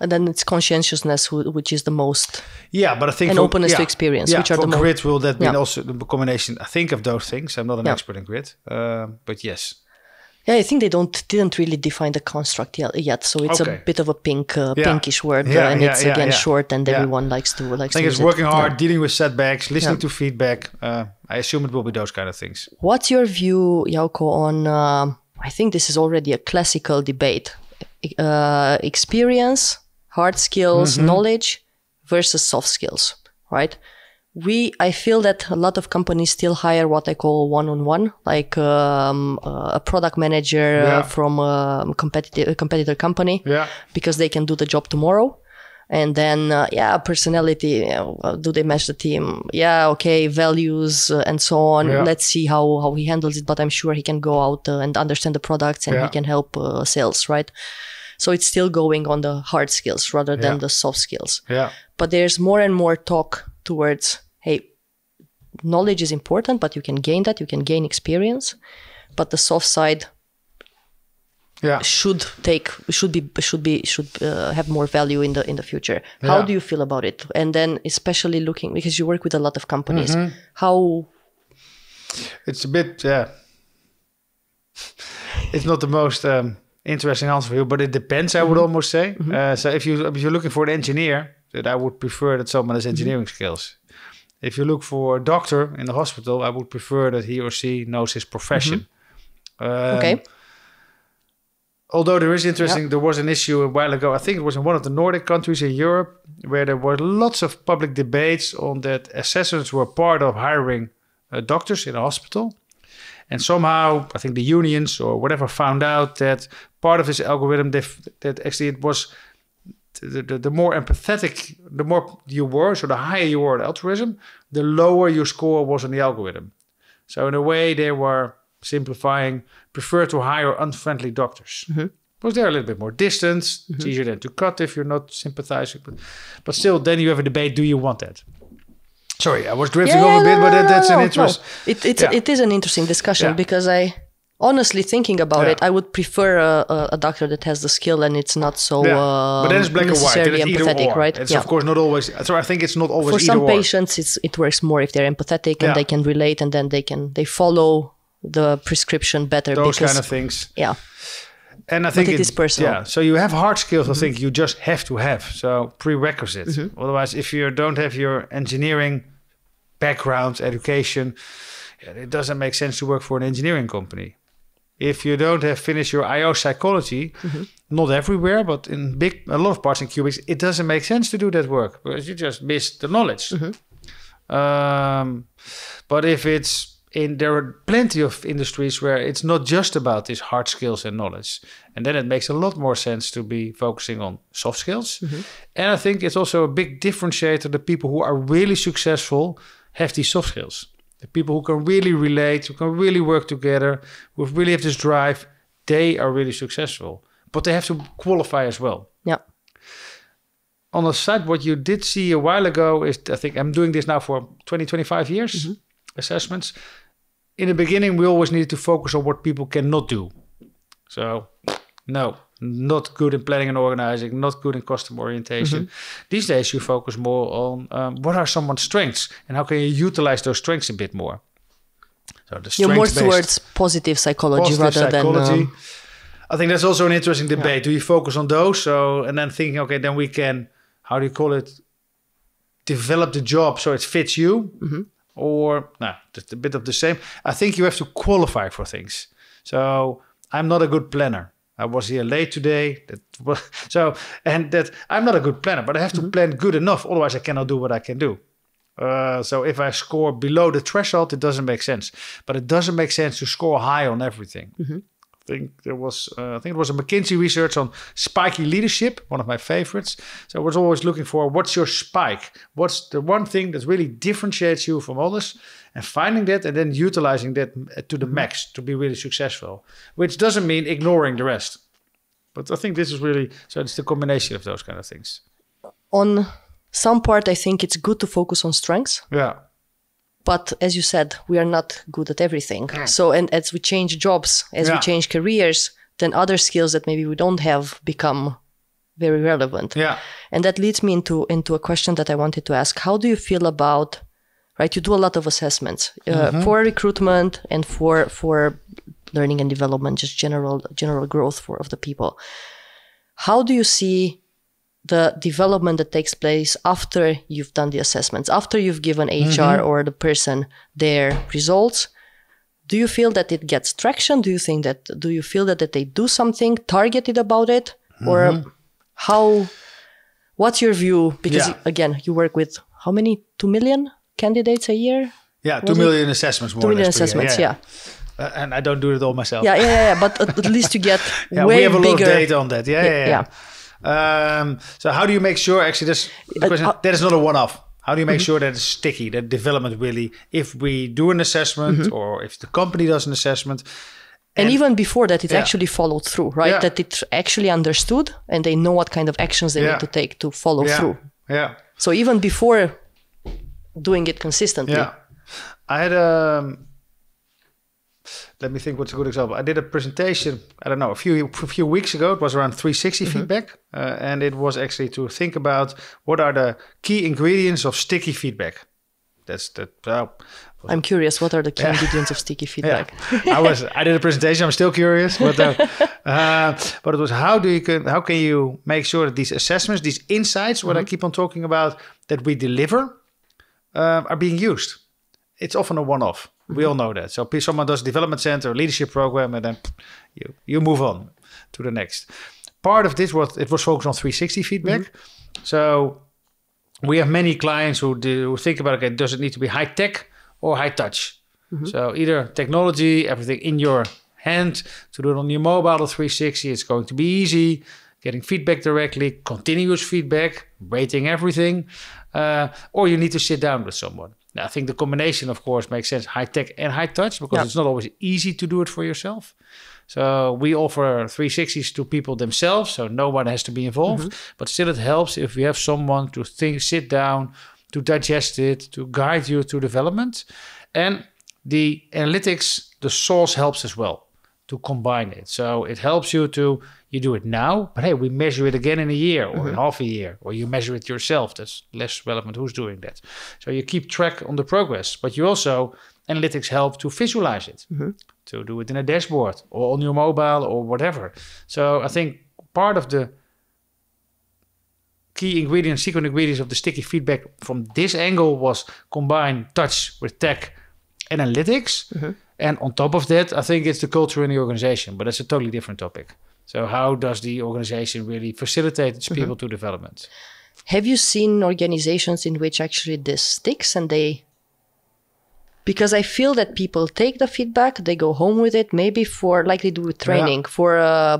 A: and then it's conscientiousness which is the most yeah but i think and openness yeah, to experience yeah, which are for the grid grit, will that be also
B: the combination i think of those things i'm not an expert in grid uh, but yes
A: yeah i think they don't didn't really define the construct yet, so it's okay. a bit of a pink uh, pinkish word uh, and it's again short and everyone likes to like. i think to it's working it. hard dealing
B: with setbacks listening to feedback uh, i assume it will be those kind of things
A: what's your view yoko on uh, i think this is already a classical debate uh, experience hard skills, mm-hmm. knowledge versus soft skills, right? We, I feel that a lot of companies still hire what I call one-on-one, like um, uh, a product manager uh, yeah. from a competitor, competitor company, yeah. because they can do the job tomorrow. And then, uh, yeah, personality. Uh, do they match the team? Yeah, okay, values uh, and so on. Yeah. Let's see how how he handles it. But I'm sure he can go out and understand the products, and he can help sales, right? So it's still going on the hard skills rather than yeah. the soft skills. Yeah. But there's more and more talk towards, hey, knowledge is important, but you can gain that, you can gain experience, but the soft side yeah. should take should be should be should uh, have more value in the in the future yeah. how do you feel about it and then especially looking because you work with a lot of companies mm -hmm. how
B: it's a bit yeah it's not the most um, interesting answer for you, but it depends. I would almost say. Mm-hmm. Uh, so if you if you're looking for an engineer, that I would prefer that someone has mhm. engineering mm-hmm. skills. If you look for a doctor in the hospital, I would prefer that he or she knows his profession. Mm-hmm. Um, eh, okay. Although there is interesting, there was an issue a while ago. I think it was in one of the Nordic countries in Europe where there were lots of public debates on that assessors were part of hiring uh, doctors in a hospital and somehow, I think the unions or whatever found out that part of this algorithm that actually it was the, the, the, more empathetic, the more you were, so the higher you were in altruism, the lower your score was in the algorithm. So in a way, they were simplifying, prefer to hire unfriendly doctors. Mm-hmm. Because they're a little bit more distant, mm-hmm. it's easier than to cut if you're not sympathizing. But, but still, then you have a debate do you want that?
A: sorry, I was drifting yeah, a bit, no, but that's an interest. It, it's, yeah. it is an interesting discussion yeah. because I honestly thinking about it, I would prefer a, a, doctor that has the skill and it's not so but um, then it's black and white. empathetic, right? It's of course not always. So I think it's not always. For some patients, it's it works more if they're empathetic and they can relate, and then they can they follow the prescription better. Those because, kind of things. Yeah. And I think but it, it is personal. Yeah. So
B: you have hard skills. Mm -hmm. I mm-hmm. think you just have to have. So prerequisite. Mm -hmm. Otherwise, if you don't have your engineering background, education, it doesn't make sense to work for an engineering company. If you don't have finished your IO psychology, mm-hmm. not everywhere, but in big a lot of parts in Cubics, it doesn't make sense to do that work because you just miss the knowledge. Mm-hmm. Um, but if it's in there are plenty of industries where it's not just about these hard skills and knowledge, and then it makes a lot more sense to be focusing on soft skills. Mm-hmm. And I think it's also a big differentiator the people who are really successful have these soft skills. The people who can really relate, who can really work together, who really have this drive, they are really successful. But they have to qualify as well. Yeah. On the side, what you did see a while ago is I think I'm doing this now for 20, 25 years mm -hmm. assessments. In the beginning, we always needed to focus on what people cannot do. So, no, not good in planning and organizing, not good in customer orientation. Mm-hmm. These days, you focus more on um, what are someone's strengths and how can you utilize those strengths a bit more. So the You're more towards
A: positive psychology positive rather psychology. than. Um,
B: I think that's also an interesting debate. Yeah. Do you focus on those? So and then thinking, okay, then we can how do you call it? Develop the job so it fits you, mm-hmm. or no, just a bit of the same. I think you have to qualify for things. So I'm not a good planner. I was here late today. That was, so, and that I'm not a good planner, but I have to mm -hmm. plan good enough. Otherwise, I cannot do what I can do. Uh, so if I score below the threshold, it doesn't make sense. But it doesn't make sense to score high on everything. Mm -hmm think there was uh, I think it was a McKinsey research on spiky leadership, one of my favorites. So I was always looking for what's your spike, what's the one thing that really differentiates you from others, and finding that and then utilizing that to the mm-hmm. max to be really successful. Which doesn't mean ignoring the rest, but I think this is really so it's the combination of those kind of things.
A: On some part, I think it's good to focus on strengths. Yeah but as you said we are not good at everything yeah. so and as we change jobs as yeah. we change careers then other skills that maybe we don't have become very relevant yeah and that leads me into into a question that i wanted to ask how do you feel about right you do a lot of assessments uh, mm-hmm. for recruitment and for for learning and development just general general growth for of the people how do you see the development that takes place after you've done the assessments, after you've given HR mm-hmm. or the person their results. Do you feel that it gets traction? Do you think that do you feel that, that they do something targeted about it? Mm-hmm. Or how what's your view? Because yeah. again, you work with how many? Two million candidates a year? Yeah, two million it? assessments more. Two million assessments, yeah.
B: yeah. Uh, and I don't do it all myself. Yeah, yeah,
A: yeah. But at, least you get yeah, way bigger. We have a lot of data on that. Yeah, yeah, yeah. yeah.
B: Um, so how do you make sure? Actually, this uh, question, uh, that is not a one-off. How do you make mm-hmm. sure that it's sticky? That development really, if we do an assessment mm-hmm. or if the company does an assessment,
A: and, and, even before that it yeah. actually followed through right yeah. that it actually understood and they know what kind of actions they yeah. need to take to follow through yeah so even before doing it consistently yeah i had a um,
B: let me think what's a good example. I did a presentation, I don't know, a few a few weeks ago. It was around 360 mm-hmm. feedback. Uh, and it was actually to think about what are the key ingredients of sticky feedback.
A: That's that. Uh, I'm curious. What are the key yeah. ingredients of sticky
B: feedback? Yeah. I was. I did a presentation. I'm still curious, but uh, uh, but it was how do you can how can you make sure that these assessments, these insights, mm-hmm. what I mm-hmm. keep on talking about, that we deliver, uh, are being used. It's often a one-off. We all know that. So someone does development center, leadership program, and then you you move on to the next. Part of this was it was focused on 360 feedback. Mm -hmm. So we have many clients who do who think about okay, does it need to be high tech or high touch? Mm -hmm. So either technology, everything in your hand to do it on your mobile or 360, it's going to be easy. Getting feedback directly, continuous feedback, rating everything, uh, or you need to sit down with someone. Now, I think the combination, of course, makes sense high tech and high touch because it's not always easy to do it for yourself. So, we offer 360s to people themselves, so no one has to be involved. Mm-hmm. But still, it helps if we have someone to think, sit down, to digest it, to guide you through development. And the analytics, the source helps as well to combine it. So, it helps you to you do it now, but hey, we measure it again in a year or mm-hmm. in mhm. half a year, or you measure it yourself. That's less relevant who's doing that. So you keep track on the progress, but you also analytics help to visualize it, mm-hmm. to do it in a dashboard or on your mobile or whatever. So I think part of the key ingredients, secret ingredients of the sticky feedback from this angle was combine touch with tech analytics. Mm-hmm. And on top of that, I think it's the culture in the organization, but that's a totally different topic. So how does the organization really facilitate its mhm. people mm -hmm. to development?
A: Have you seen organizations in which actually this sticks and they because I feel that people take the feedback, they go home with it, maybe for like they do with training yeah. for uh,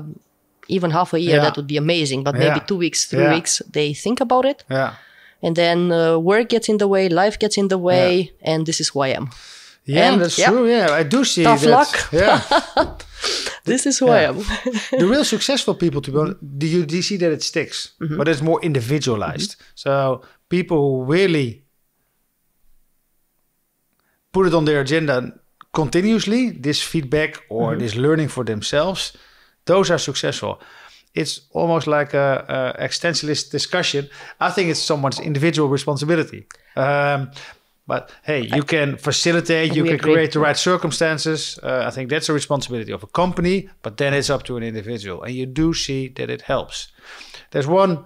A: even half a year. Yeah. That would be amazing, but yeah. maybe two weeks, three weeks, they think about it. Yeah. And then uh, work gets in the way, life gets in the way, and this is who I am. Yeah, and, that's yeah. true.
B: Yeah, I do see Tough that. luck. Yeah. this is who yeah. I am. the real successful people, to be honest, do you, do you see that it sticks, mm -hmm. but it's more individualized. Mm -hmm. So people who really put it on their agenda continuously, this feedback or mm -hmm. this learning for themselves, those are successful. It's almost like a, existentialist discussion. I think it's someone's individual responsibility. Um, but hey, you can facilitate, you can agree. create the right circumstances. Uh, I think that's a responsibility of a company, but then it's up to an individual. And you do see that it helps. There's one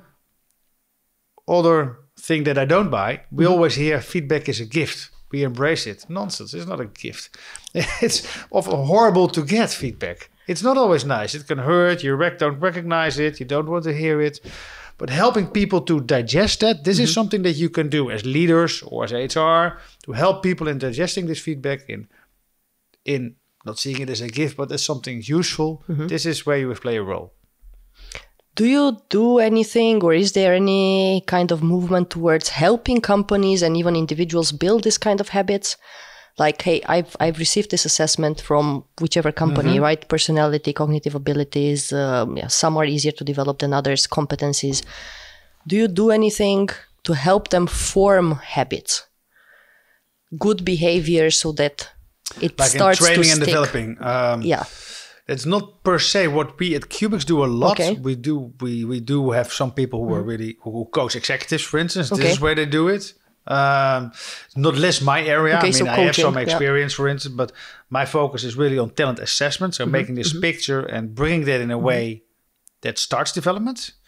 B: other thing that I don't buy. We mm. always hear feedback is a gift. We embrace it. Nonsense. It's not a gift. It's often horrible to get feedback. It's not always nice. It can hurt. You don't recognize it. You don't want to hear it. But helping people to digest that, this mm -hmm. is mhm. something that you can do as leaders or as HR to help people in digesting this feedback in in not seeing it as a gift, but as something useful. Mm -hmm. This is where you play a role.
A: Do you do anything, or is there any kind of movement towards helping companies and even individuals build this kind of habits? like hey i've i've received this assessment from whichever company mm-hmm. right personality cognitive abilities um, yeah, some are easier to develop than others competencies do you do anything to help them form habits good behavior so that it like starts in training to and stick. developing
B: um, yeah it's not per se what we at Cubics do a lot. Okay. We do we we do have some people who mm are mm-hmm. really who coach executives, for instance. Okay. This is where they do it. Um, not less my area. Okay, I mean, so I have some experience, yeah. for instance, but my focus is really on talent assessment. So mm -hmm, making this mm -hmm. picture and bringing that in a mm-hmm. way that starts development.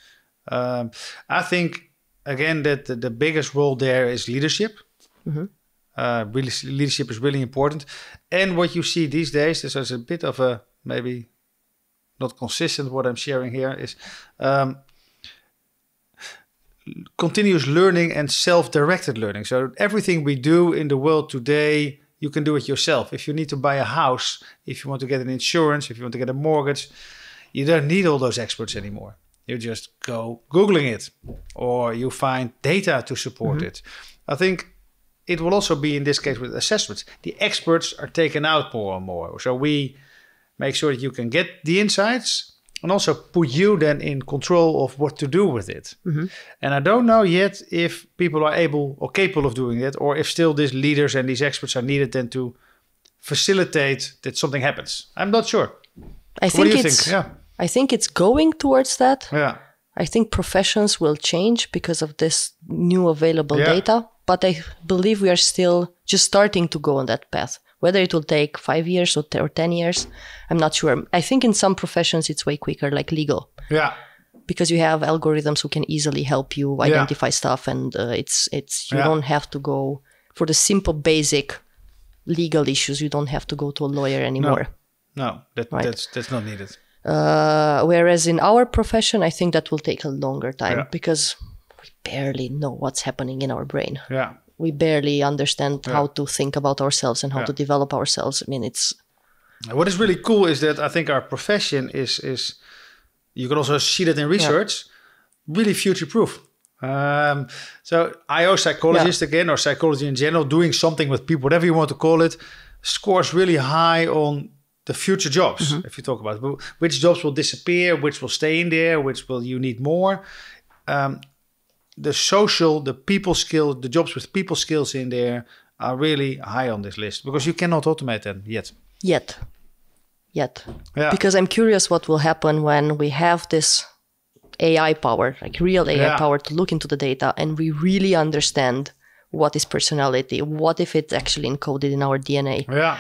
B: Um, I think again that the, the, biggest role there is leadership. Mm -hmm. uh, really, leadership is really important. And what you see these days, this is a bit of a maybe not consistent what I'm sharing here is. Um, continuous learning and self-directed learning. So everything we do in the world today, you can do it yourself. If you need to buy a house, if you want to get an insurance, if you want to get a mortgage, you don't need all those experts anymore. You just go googling it, or you find data to support mm-hmm. it. I think it will also be in this case with assessments. The experts are taken out more and more, so we make sure that you can get the insights and also put you then in control of what to do with it. Mm-hmm. And I don't know yet if people are able or capable of doing that, or if still these leaders and these experts are needed then to facilitate that something happens.
A: I'm not sure. I think it's think? Yeah. I think it's going towards that. Yeah. I think professions will change because of this new available yeah. data, but I believe we are still just starting to go on that path. Whether it will take five years or, or 10 years, I'm not sure. I think in some professions it's way quicker, like legal. Yeah because you have algorithms who can easily help you identify yeah. stuff and uh, it's it's you yeah. don't have to go for the simple basic legal issues you don't have to go to a lawyer anymore
B: no, no that, right? that's that's not needed
A: uh, whereas in our profession i think that will take a longer time yeah. because we barely know what's happening in our brain yeah we barely understand yeah. how to think about ourselves and how yeah. to develop ourselves. I mean, it's what
B: is really cool is that I think our profession is is you can also see that in research yeah. really future proof. Um, so IO psychologist again or psychology in general doing something with people, whatever you want to call it, scores really high on the future jobs. Mm -hmm. If you talk about which jobs will disappear, which will stay in there, which will you need more. Um, the social, the people skills, the jobs with people skills in there are really high on this list because you cannot automate them yet.
A: Yet. Yet. Yeah. Because I'm curious what will happen when we have this AI power, like real AI yeah. power to look into the data and we really understand what is personality, what if it's actually encoded in our DNA. Yeah.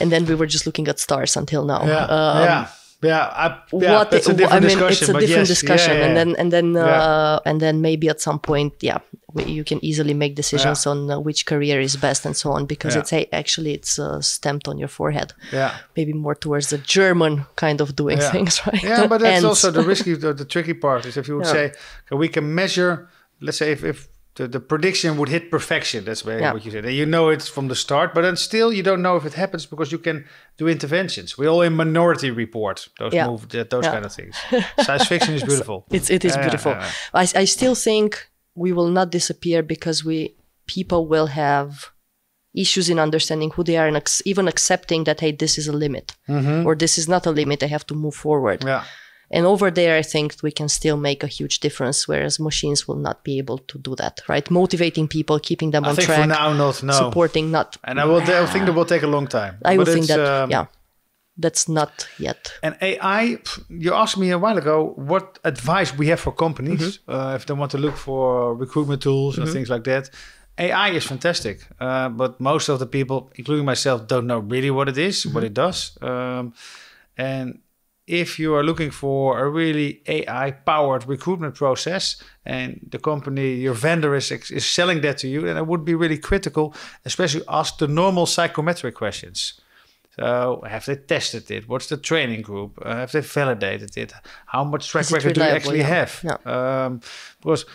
A: And then we were just looking at stars until now. Yeah. Um, yeah yeah,
B: I, yeah what, that's a different I mean, discussion. It's a different yes, discussion, yeah, yeah, and then and then uh,
A: and then maybe at some point, yeah, you can easily make decisions on uh, which career is best and so on because it's actually it's uh, stamped on your forehead. Yeah, maybe more towards the German kind of doing things, right? Yeah, but that's also the risky,
B: the, the, tricky part is if you would say okay, we can measure. Let's say if, if the, the prediction would hit perfection. That's where, yeah. what you said. And you know it from the start, but then still you don't know if it happens because you can do interventions. we all in Minority Report, those yeah. move, those yeah. kind of things. Science fiction is beautiful. It's, it is beautiful. I,
A: I still think we will not disappear because we people will have issues in understanding who they are and even accepting that hey, this is a limit mm -hmm. or this is not a limit. I have to move forward. Yeah. And over there, I think we can still make a huge difference, whereas machines will not be able to do that, right? Motivating people, keeping them I on think track. For now, not no. Supporting, not. And I will. think that will take a
B: long time. I would think that. Um, yeah,
A: that's not yet.
B: And AI, you asked me a while ago what advice we have for companies mm-hmm. uh, if they want to look for recruitment tools mm-hmm. and things like that. AI is fantastic, uh, but most of the people, including myself, don't know really what it is, mm-hmm. what it does, um, and if you are looking for a really AI powered recruitment process and the company, your vendor is, is selling that to you, then it would be really critical, especially ask the normal psychometric questions. So, have they tested it? What's the training group? Uh, have they validated it? How much track record do you actually yeah. have? Yeah. Um, because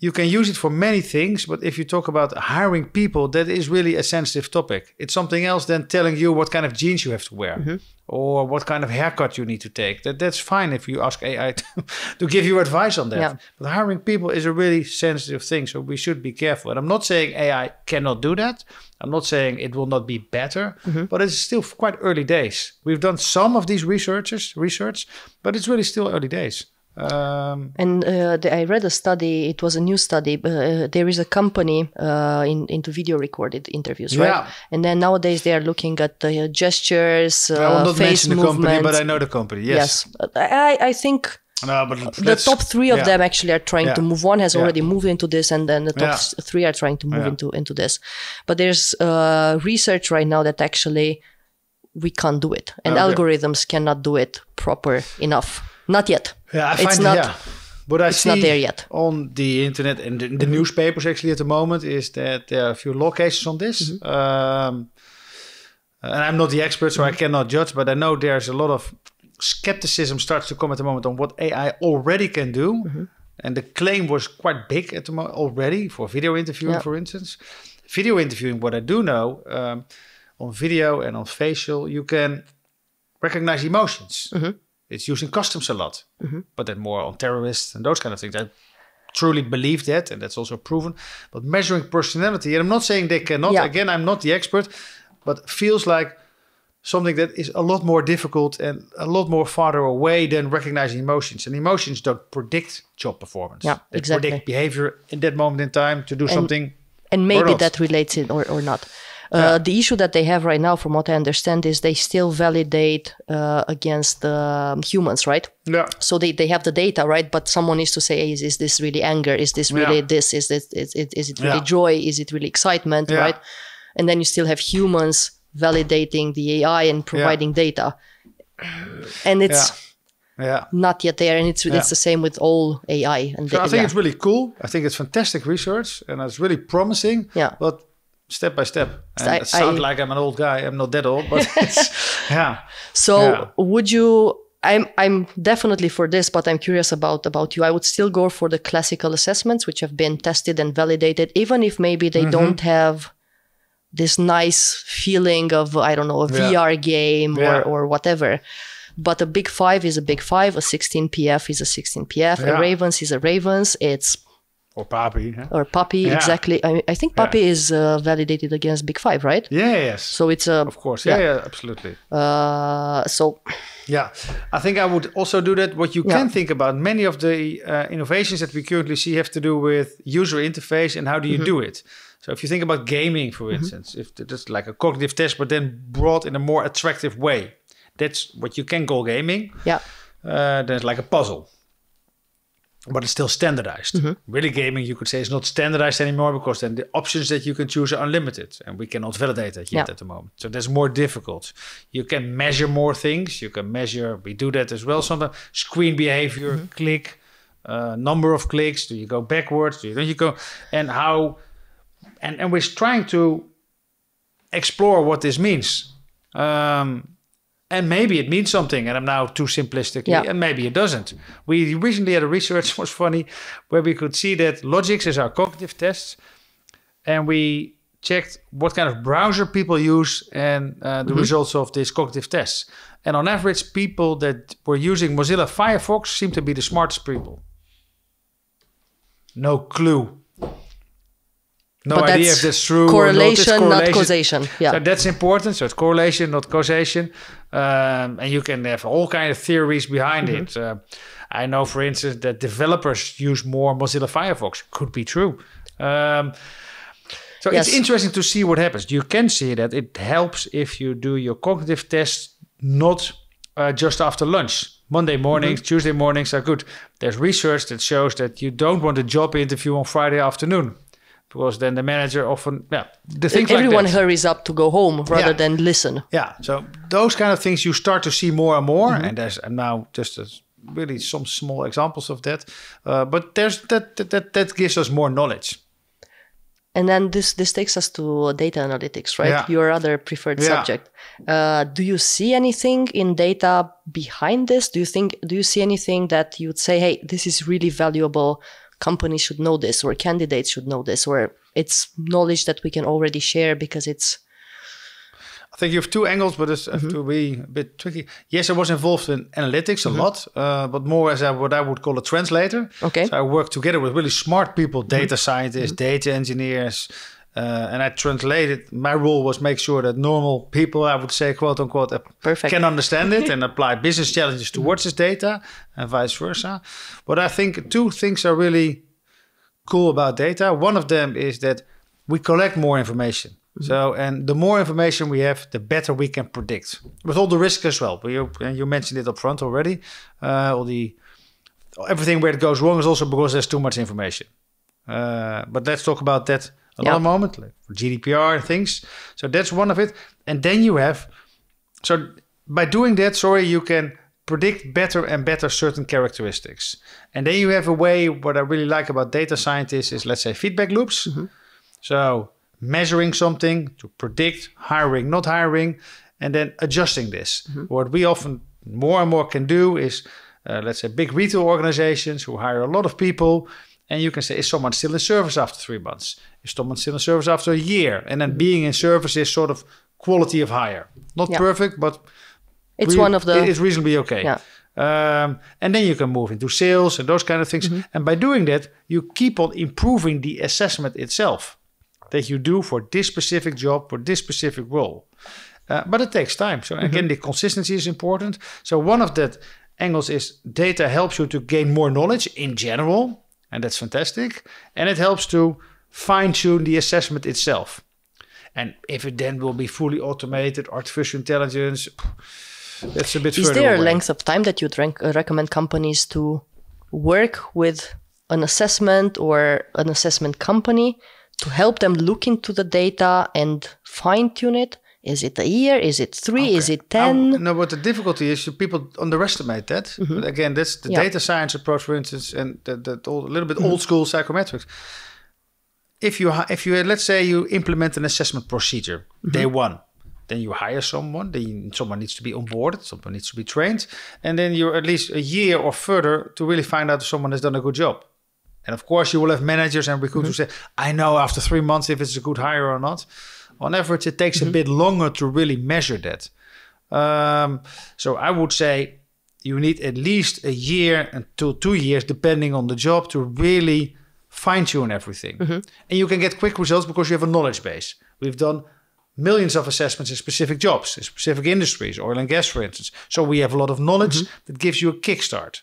B: you can use it for many things, but if you talk about hiring people, that is really a sensitive topic. It's something else than telling you what kind of jeans you have to wear mm-hmm. or what kind of haircut you need to take. That that's fine if you ask AI to, to give you advice on that. Yeah. But hiring people is a really sensitive thing, so we should be careful. And I'm not saying AI cannot do that. I'm not saying it will not be better, mm-hmm. but it's still quite early days. We've done some of these researches, research, but it's really still early days.
A: Um, and uh, the, I read a study. It was a new study. Uh, there is a company uh, in, into video recorded interviews, yeah. right? And then nowadays they are looking at the gestures, I will uh, not face mention the movement. company, but I know the company. Yes. yes. I, I think
B: no, but the top three of yeah. them actually are trying yeah. to move. One has yeah. already
A: moved into this, and then the top three are trying to move into into this. But there's uh, research right now that actually we can't do it, and okay. algorithms cannot do it proper enough. Not yet. Yeah, I find it's not. Yeah.
B: But I it's see not there yet. on the internet and the, the, newspapers actually at the moment is that there are a few law cases on this. Mm -hmm. um, and I'm not the expert, so mm -hmm. I mm-hmm. cannot judge. But I know there's a lot of skepticism starts to come at the moment on what AI already can do. Mm -hmm. And the claim was quite big at the moment already for video interviewing, yeah. for instance. Video interviewing, what I do know um, on video and on facial, you can recognize emotions. Mm -hmm. It's using customs a lot, mm -hmm. but then more on terrorists and those kind of things. I truly believe that, and that's also proven. But measuring personality, and I'm not saying they cannot. Yeah. Again, I'm not the expert, but feels like something that is a lot more difficult and a lot more farther away than recognizing emotions. And emotions don't predict job performance. Yeah, they exactly. predict behavior in that moment in time to do and, something.
A: And maybe that relates it or, or not yeah. Uh, the issue that they have right now, from what I understand, is they still validate uh, against um, humans, right? Yeah. So they, they have the data, right? But someone needs to say, hey, is, is this really anger? Is this really yeah. this? Is, this, is, it really yeah. joy? Is it really excitement, right? And then you still have humans validating the AI and providing data. And it's yeah. not yet there. And it's yeah. it's the same with all AI. And so I think yeah. it's
B: really cool. I think it's fantastic research, and it's really
A: promising. Yeah. But
B: step by step. And I, I sound like I'm an old guy. I'm not that old, but it's, yeah.
A: So yeah. would you? I'm I'm definitely for this, but I'm curious about about you. I would still go for the classical assessments, which have been tested and validated, even if maybe they mm -hmm. don't have this nice feeling of I don't know a yeah. VR game yeah. or or whatever. But a big five is a big five. A 16 PF is a 16 PF. A Ravens is a Ravens. It's
B: or puppy? Huh? Or
A: puppy? yeah. exactly. I, I think puppy yeah. is uh, validated against Big Five, right? Yeah, yes. So it's a. Of course, yeah, yeah, absolutely. Uh, so.
B: Yeah, I think I would also do that. What you can think about, many of the uh, innovations that we currently see have to do with user interface and how do you mm -hmm. do it. So if you think about gaming, for mm-hmm. instance, mm -hmm. if it's like a cognitive test, but then brought in a more attractive way, that's what you can call gaming. Yeah. Uh, there's like a puzzle. but it's still standardized. Mhm. Really, gaming, you could say, is not standardized anymore because then the options that you can choose are unlimited, and we cannot validate that yet at the moment. So that's more difficult. You can measure more things. You can measure. We do that as well sometimes. Screen behavior, mhm. click, uh, number of clicks. Do you go backwards? Do you, don't you go? And how? And and we're trying to explore what this means. Um, and maybe it means something and i'm now too simplistic yeah. and maybe it doesn't we recently had a research was funny where we could see that logics is our cognitive tests and we checked what kind of browser people use and uh, the mm-hmm. results of these cognitive tests and on average people that were using mozilla firefox seem to be the smartest people no clue no but idea if that's true. Correlation, not, correlation. not causation. Yeah, so that's important. So it's correlation, not causation, um, and you can have all kind of theories behind mm-hmm. it. Uh, I know, for instance, that developers use more Mozilla Firefox. Could be true. Um,
A: so yes. it's interesting
B: to see what happens. You can see that it helps if you do your cognitive tests not uh, just after lunch. Monday mm-hmm. mornings, mm-hmm. Tuesday mornings are good. There's research that shows that you don't want a job interview on Friday afternoon because then the
A: manager often yeah the things everyone like hurries up to go home rather yeah. than listen yeah so
B: those kind of things you start to see more and more mm -hmm. and there's and now just a, really some small examples of that uh, but there's that, that that that gives us more knowledge
A: and then this this takes us to data analytics right yeah. your other preferred yeah. subject uh, do you see anything in data behind this do you think do you see anything that you'd say hey this is really valuable companies should know this or candidates should know this or it's knowledge that we can already share because it's
B: I think you have two angles, but it's mm -hmm. to be a bit tricky. Yes, I was involved in analytics a mm -hmm. lot, uh, but more as a, what I would call a translator. Okay. So I work together with really smart people, data mm -hmm. scientists, mm-hmm. data engineers, uh, and I translated. My rule was make sure that normal people, I would say, quote unquote, uh, Perfect. can understand it and apply business challenges towards this data and vice versa. But I think two things are really cool about data. One of them is that we collect more information. Mm-hmm. So, and the more information we have, the better we can predict with all the risks as well. You, uh, you mentioned it up front already. Uh, all the everything where it goes wrong is also because there's too much information. Uh, but let's talk about that another yep. moment like for GDPR things. So that's one of it. And then you have so by doing that, sorry, you can predict better and better certain characteristics. And then you have a way. What I really like about data scientists is let's say feedback loops. Mm-hmm. So measuring something to predict hiring, not hiring, and then adjusting this. Mm-hmm. What we often more and more can do is uh, let's say big retail organizations who hire a lot of people and you can say is someone still in service after three months installments in a service after a year. And then being in service is sort of quality of hire. Not yeah. perfect, but
A: it's one of the it's
B: reasonably okay. Yeah. Um, and then you can move into sales and those kind of things. Mm -hmm. And by doing that, you keep on improving the assessment itself that you do for this specific job, for this specific role. Uh, but it takes time. So, again, mm -hmm. the consistency is important. So, one of that angles is data helps you to gain more knowledge in general. And that's fantastic. And it helps to fine tune the assessment itself. And if it then will be fully automated, artificial intelligence, that's a bit. Is there away. a
A: length of time that you'd rank, uh, recommend companies to work with an assessment or an assessment company to help them look into the data and fine tune it? Is it a year? Is it three? Okay. Is it 10?
B: Um, no, but the difficulty is people underestimate that. Mm -hmm. But again, that's the yeah. data science approach, for instance, and that, that old, a little bit mm -hmm. old school psychometrics if you if you let's say you implement an assessment procedure mm-hmm. day one then you hire someone then someone needs to be onboarded someone needs to be trained and then you're at least a year or further to really find out if someone has done a good job and of course you will have managers and recruiters mm-hmm. say i know after three months if it's a good hire or not on average it takes mm-hmm. a bit longer to really measure that um, so i would say you need at least a year until two years depending on the job to really fine tune everything. Mm-hmm. And you can get quick results because you have a knowledge base. We've done millions of assessments in specific jobs, in specific industries, oil and gas, for instance. So we have a lot of knowledge mm-hmm. that gives you a kickstart.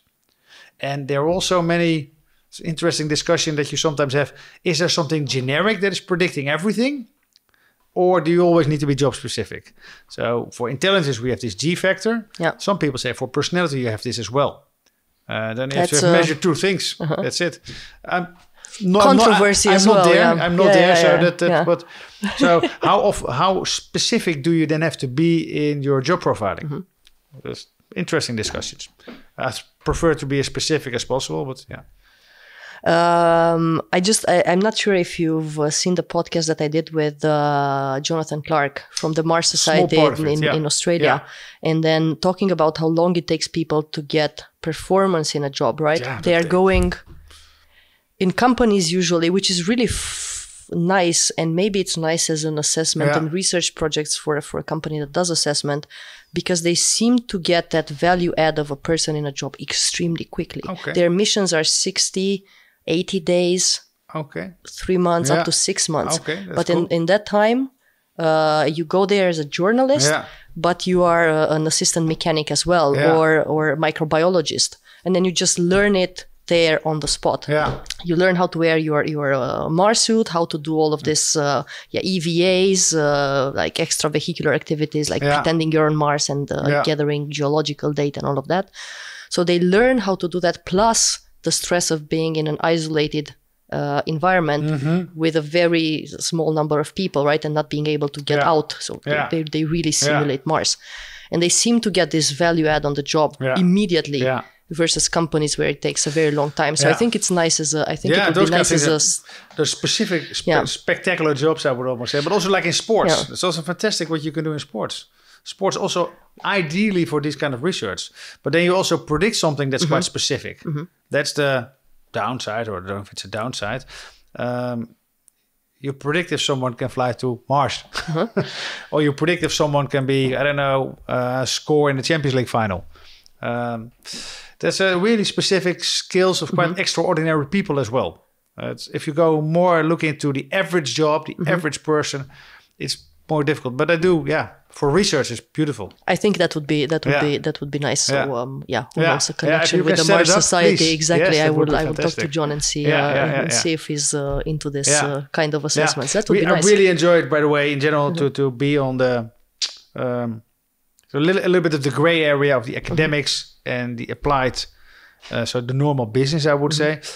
B: And there are also many interesting discussion that you sometimes have. Is there something generic that is predicting everything? Or do you always need to be job specific? So for intelligence, we have this G factor. Yeah. Some people say for personality, you have this as well. Uh, then you have to uh, measure two things. Uh-huh. That's it. Um, no, controversy I'm not, I'm as not well. There. Yeah. I'm not yeah, there, yeah, so that, that but so how of how specific do you then have to be in your job profiling? Mm -hmm. interesting discussions. I prefer to be as specific as possible, but yeah.
A: Um, I just I, am not sure if you've uh, seen the podcast that I did with uh, Jonathan Clark from the Mars Society it, in, yeah. in, Australia, yeah. and then talking about how long it takes people to get performance in a job. Right? Yeah, they are they, going in companies usually, which is really nice and maybe it's nice as an assessment yeah. and research projects for for a company that does assessment because they seem to get that value add of a person in a job extremely quickly okay. their missions are 60 80 days okay three months yeah. up to six months okay, but in, cool. in that time uh, you go there as a journalist yeah. but you are uh, an assistant mechanic as well or or microbiologist and then you just learn it there on the spot. Yeah. You learn how to wear your your uh, suit, how to do all of this uh, yeah, EVAs, uh, like extravehicular activities, like yeah. pretending you're on Mars and uh, yeah. gathering geological data and all of that. So they learn how to do that, plus the stress of being in an isolated uh, environment mm-hmm. with a very small number of people, right, and not being able to get yeah. out. So yeah. they, they, they, really simulate Mars, and they seem to get this value add on the job immediately versus companies where it takes a very long time. So yeah. I think it's nice as a, I think yeah, it would be nice as a... The specific, spe yeah.
B: spectacular jobs, I would almost say, but also like in sports. Yeah. It's also fantastic what you can do in sports. Sports also ideally for this kind of research, but then you also predict something that's mm -hmm. quite mm-hmm. specific. Mm -hmm. That's the downside, or I don't know if it's a downside. Um, you predict if someone can fly to Mars, uh -huh. or you predict if someone can be, I don't know, uh, score in the Champions League final. Um, there's a uh, really specific skills of quite mm-hmm. extraordinary people as well. Uh, if you go more look into the average job, the mm-hmm. average person, it's more difficult. But I do, yeah. For research, it's beautiful.
A: I think that would be that would yeah. be that would be nice. Yeah. So um, yeah, we'll yeah. also connection yeah, with the Mars Society. Please. Exactly. Yes, I would, would I would talk to John and see uh, and see if he's uh, into this uh, kind of assessments. That would we, be nice. I really
B: enjoyed, by the way, in general, mm-hmm. to to be on the um, so a little a little bit of the gray area of the mm-hmm. academics and the applied, uh, eh, so the normal business, I would mm-hmm. say.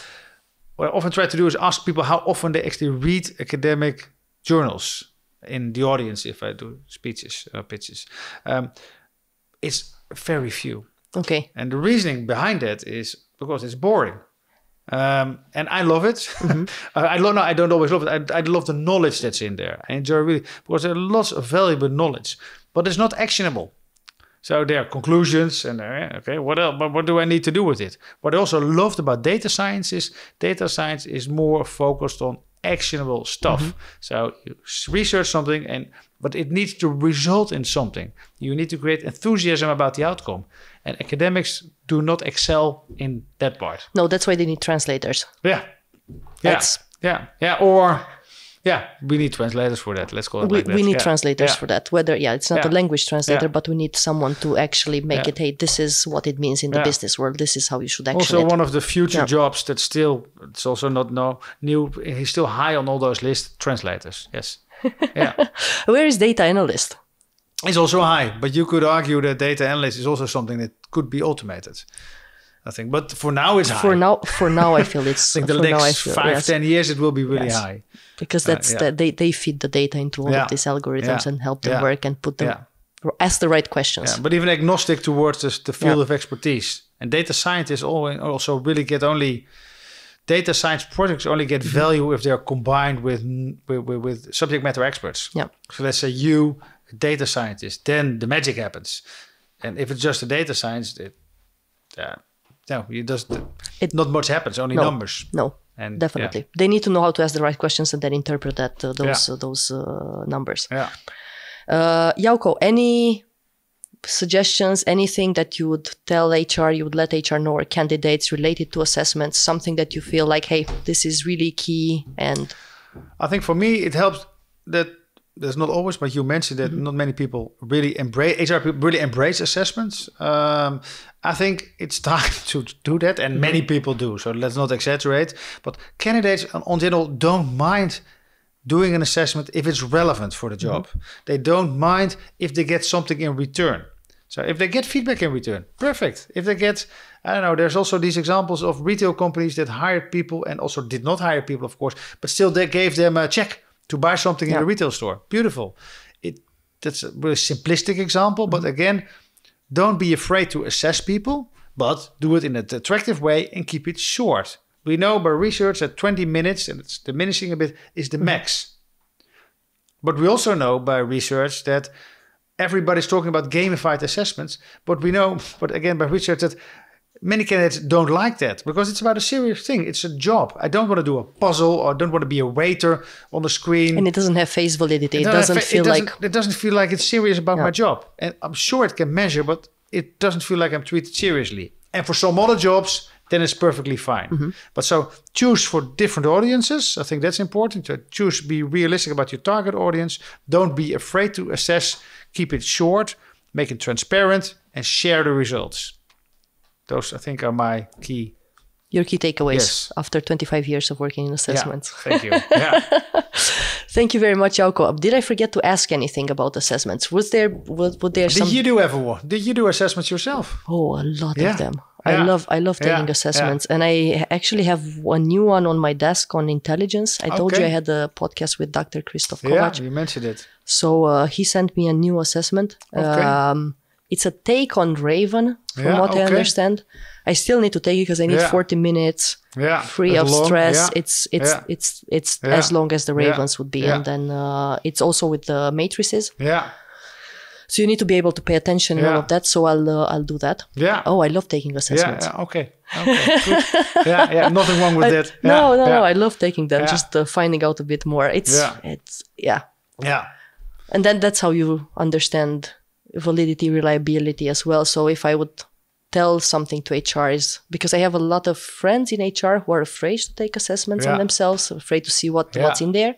B: What I often try to do is ask people how often they actually read academic journals in the audience if I do speeches or uh, pitches. Um, it's very few. Okay. And the reasoning behind that is because it's boring. Um, and I love it. Mm-hmm. I love. No, I don't always love it. I, I, love the knowledge that's in there. I enjoy really because there's lots of valuable knowledge, but it's not actionable. So there are conclusions and uh, okay, what else, what, what do I need to do with it? What I also loved about data science is data science is more focused on actionable stuff. Mm-hmm. So you research something and but it needs to result in something. You need to create enthusiasm about the outcome. And academics do not excel in that part.
A: No, that's why they need translators. Yeah. Yeah. That's- yeah.
B: Yeah. Or yeah we
A: need translators for that let's call it we, like that. we need yeah. translators yeah. for that whether yeah it's not yeah. a language translator but we need someone to actually make it hey this is what it means in the business world this is how you should actually also one of the future
B: jobs that still it's also not no new he's still high on all those lists translators yes
A: yeah where is data analyst
B: it's also high but you could argue that data analyst is also something that could be automated I think. But for now, it's high. for
A: now. For now, I feel it's. I think the next feel, five, yes. ten years, it will be really yes. high because uh, that's uh, yeah. the, they they feed the data into all yeah. of these algorithms yeah. and help them work and put them ask the right questions.
B: but even agnostic towards the, the field of expertise and data scientists also really get only data science projects only get mm-hmm. value if they are combined with with, with, with subject matter experts. Yeah. So let's say you a data scientist, then the magic happens. And if it's just a data science, it, yeah, no, it just it, not much happens. Only no, numbers. No, and definitely, yeah.
A: they need to know how to ask the right questions and then interpret that uh, those yeah. uh, those uh, numbers. Yeah. Uh, Yauko, any suggestions? Anything that you would tell HR? You would let HR know or candidates related to assessments? Something that you feel like, hey, this is really key. And I think for me, it
B: helps that there's not always, but you mentioned that mm -hmm. not many people really embrace HR people really embrace assessments. Um, I think it's time to do that, and mm -hmm. many people do. So let's not exaggerate. But candidates, on general, don't mind doing an assessment if it's relevant for the mm-hmm. job. Mm -hmm. They don't mind if they get something in return. So if they get feedback in return, perfect. If they get I don't know. There's also these examples of retail companies that hired people and also did not hire people, of course, but still they gave them a check to buy something yeah. in a retail store. Beautiful. It that's a really simplistic example, mm -hmm. but mhm. again, don't be afraid to assess people, but do it in an attractive way and keep it short. We know by research that 20 minutes, and it's diminishing a bit, is the mm -hmm. max. But we also know by research that everybody's talking about gamified assessments, but we know, but again by research that many candidates don't like that because it's about a serious thing. It's a job. I don't want to do a puzzle or I don't want to be a waiter on the screen. And it
A: doesn't have face validity. It, it doesn't, feel it doesn't, like
B: it doesn't feel like it's serious about yeah. my job. And I'm sure it can measure, but it doesn't feel like I'm treated seriously. And for some other jobs, then it's perfectly fine. Mm-hmm. But so choose for different audiences. I think that's important to choose. Be realistic about your target audience. Don't be afraid to assess. Keep it short, make it transparent, and share the results those I think are my key
A: your key takeaways yes. after 25 years of working in assessments. Yeah, thank you. Yeah. thank you very much, Alko. Did I forget to ask anything about assessments? Was there was, was there Did some... you do
B: ever one? Did you do assessments yourself? Oh, a lot yeah. of them. I love I love taking assessments,
A: and I actually have a new one on my desk on intelligence. I okay. told you I had a podcast with Dr. Christoph Kovac. Yeah, you mentioned it. So uh, he sent me a new assessment. Okay. Um, it's a take on Raven, from yeah, what okay. I understand. I still need to take it because I need yeah. 40 minutes yeah. free of long, stress. It's it's it's it's as long as the Ravens would be, and then uh, it's also with the matrices. Yeah. So you need to be able to pay attention and all of that. So I'll uh, I'll do that. Yeah. Oh, I love taking assessments. Yeah.
B: Okay. okay
A: good. yeah. Yeah. Nothing wrong with I, that. no. No. No. I love taking them. Just uh, finding out a bit more. It's. It's. Yeah. Yeah. And then that's how you understand validity, reliability as well. So if I would tell something to HRs, because I have a lot of friends in HR who are afraid to take assessments yeah. on themselves, afraid to see what, yeah. what's in there.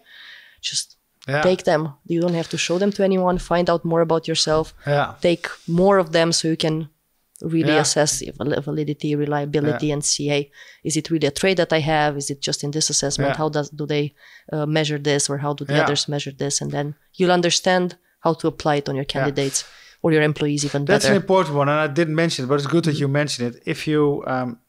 A: Just yeah. take them. You don't have to show them to anyone. Find out more about yourself. Take more of them so you can really assess validity, reliability, and CA. Is it really a trait that I have? Is it just in this assessment? How does do they uh, measure this, or how do the others measure this? And then you'll understand how to apply it on your candidates. Yeah or your employees even That's an
B: important one, and I didn't mention it, but it's good that you mentioned it. If you um,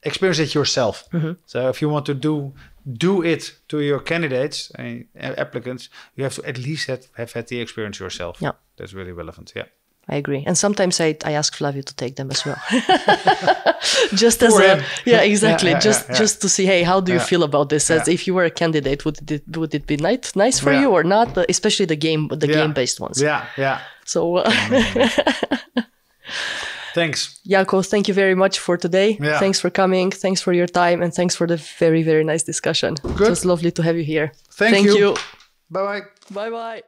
B: experience it yourself, mm-hmm. so if you want to do do it to your candidates and eh, applicants, you have to at least have, have had the experience yourself. Yeah, that's really relevant. Yeah.
A: I agree. And sometimes I, I ask Flavio to take them as well. just as a, yeah, exactly. Yeah, yeah, just yeah, just to see, hey, how do you feel about this? As if you were a candidate, would it would it be nice nice for you or not? Uh, especially the game the game based ones. Yeah, yeah. So. Thanks. Janko. thank you very much for today. Yeah. Thanks for coming. Thanks for your time. And thanks for the very, very nice discussion. Good. It was lovely to have you here. Thank, thank you. you. Bye
B: bye. Bye bye.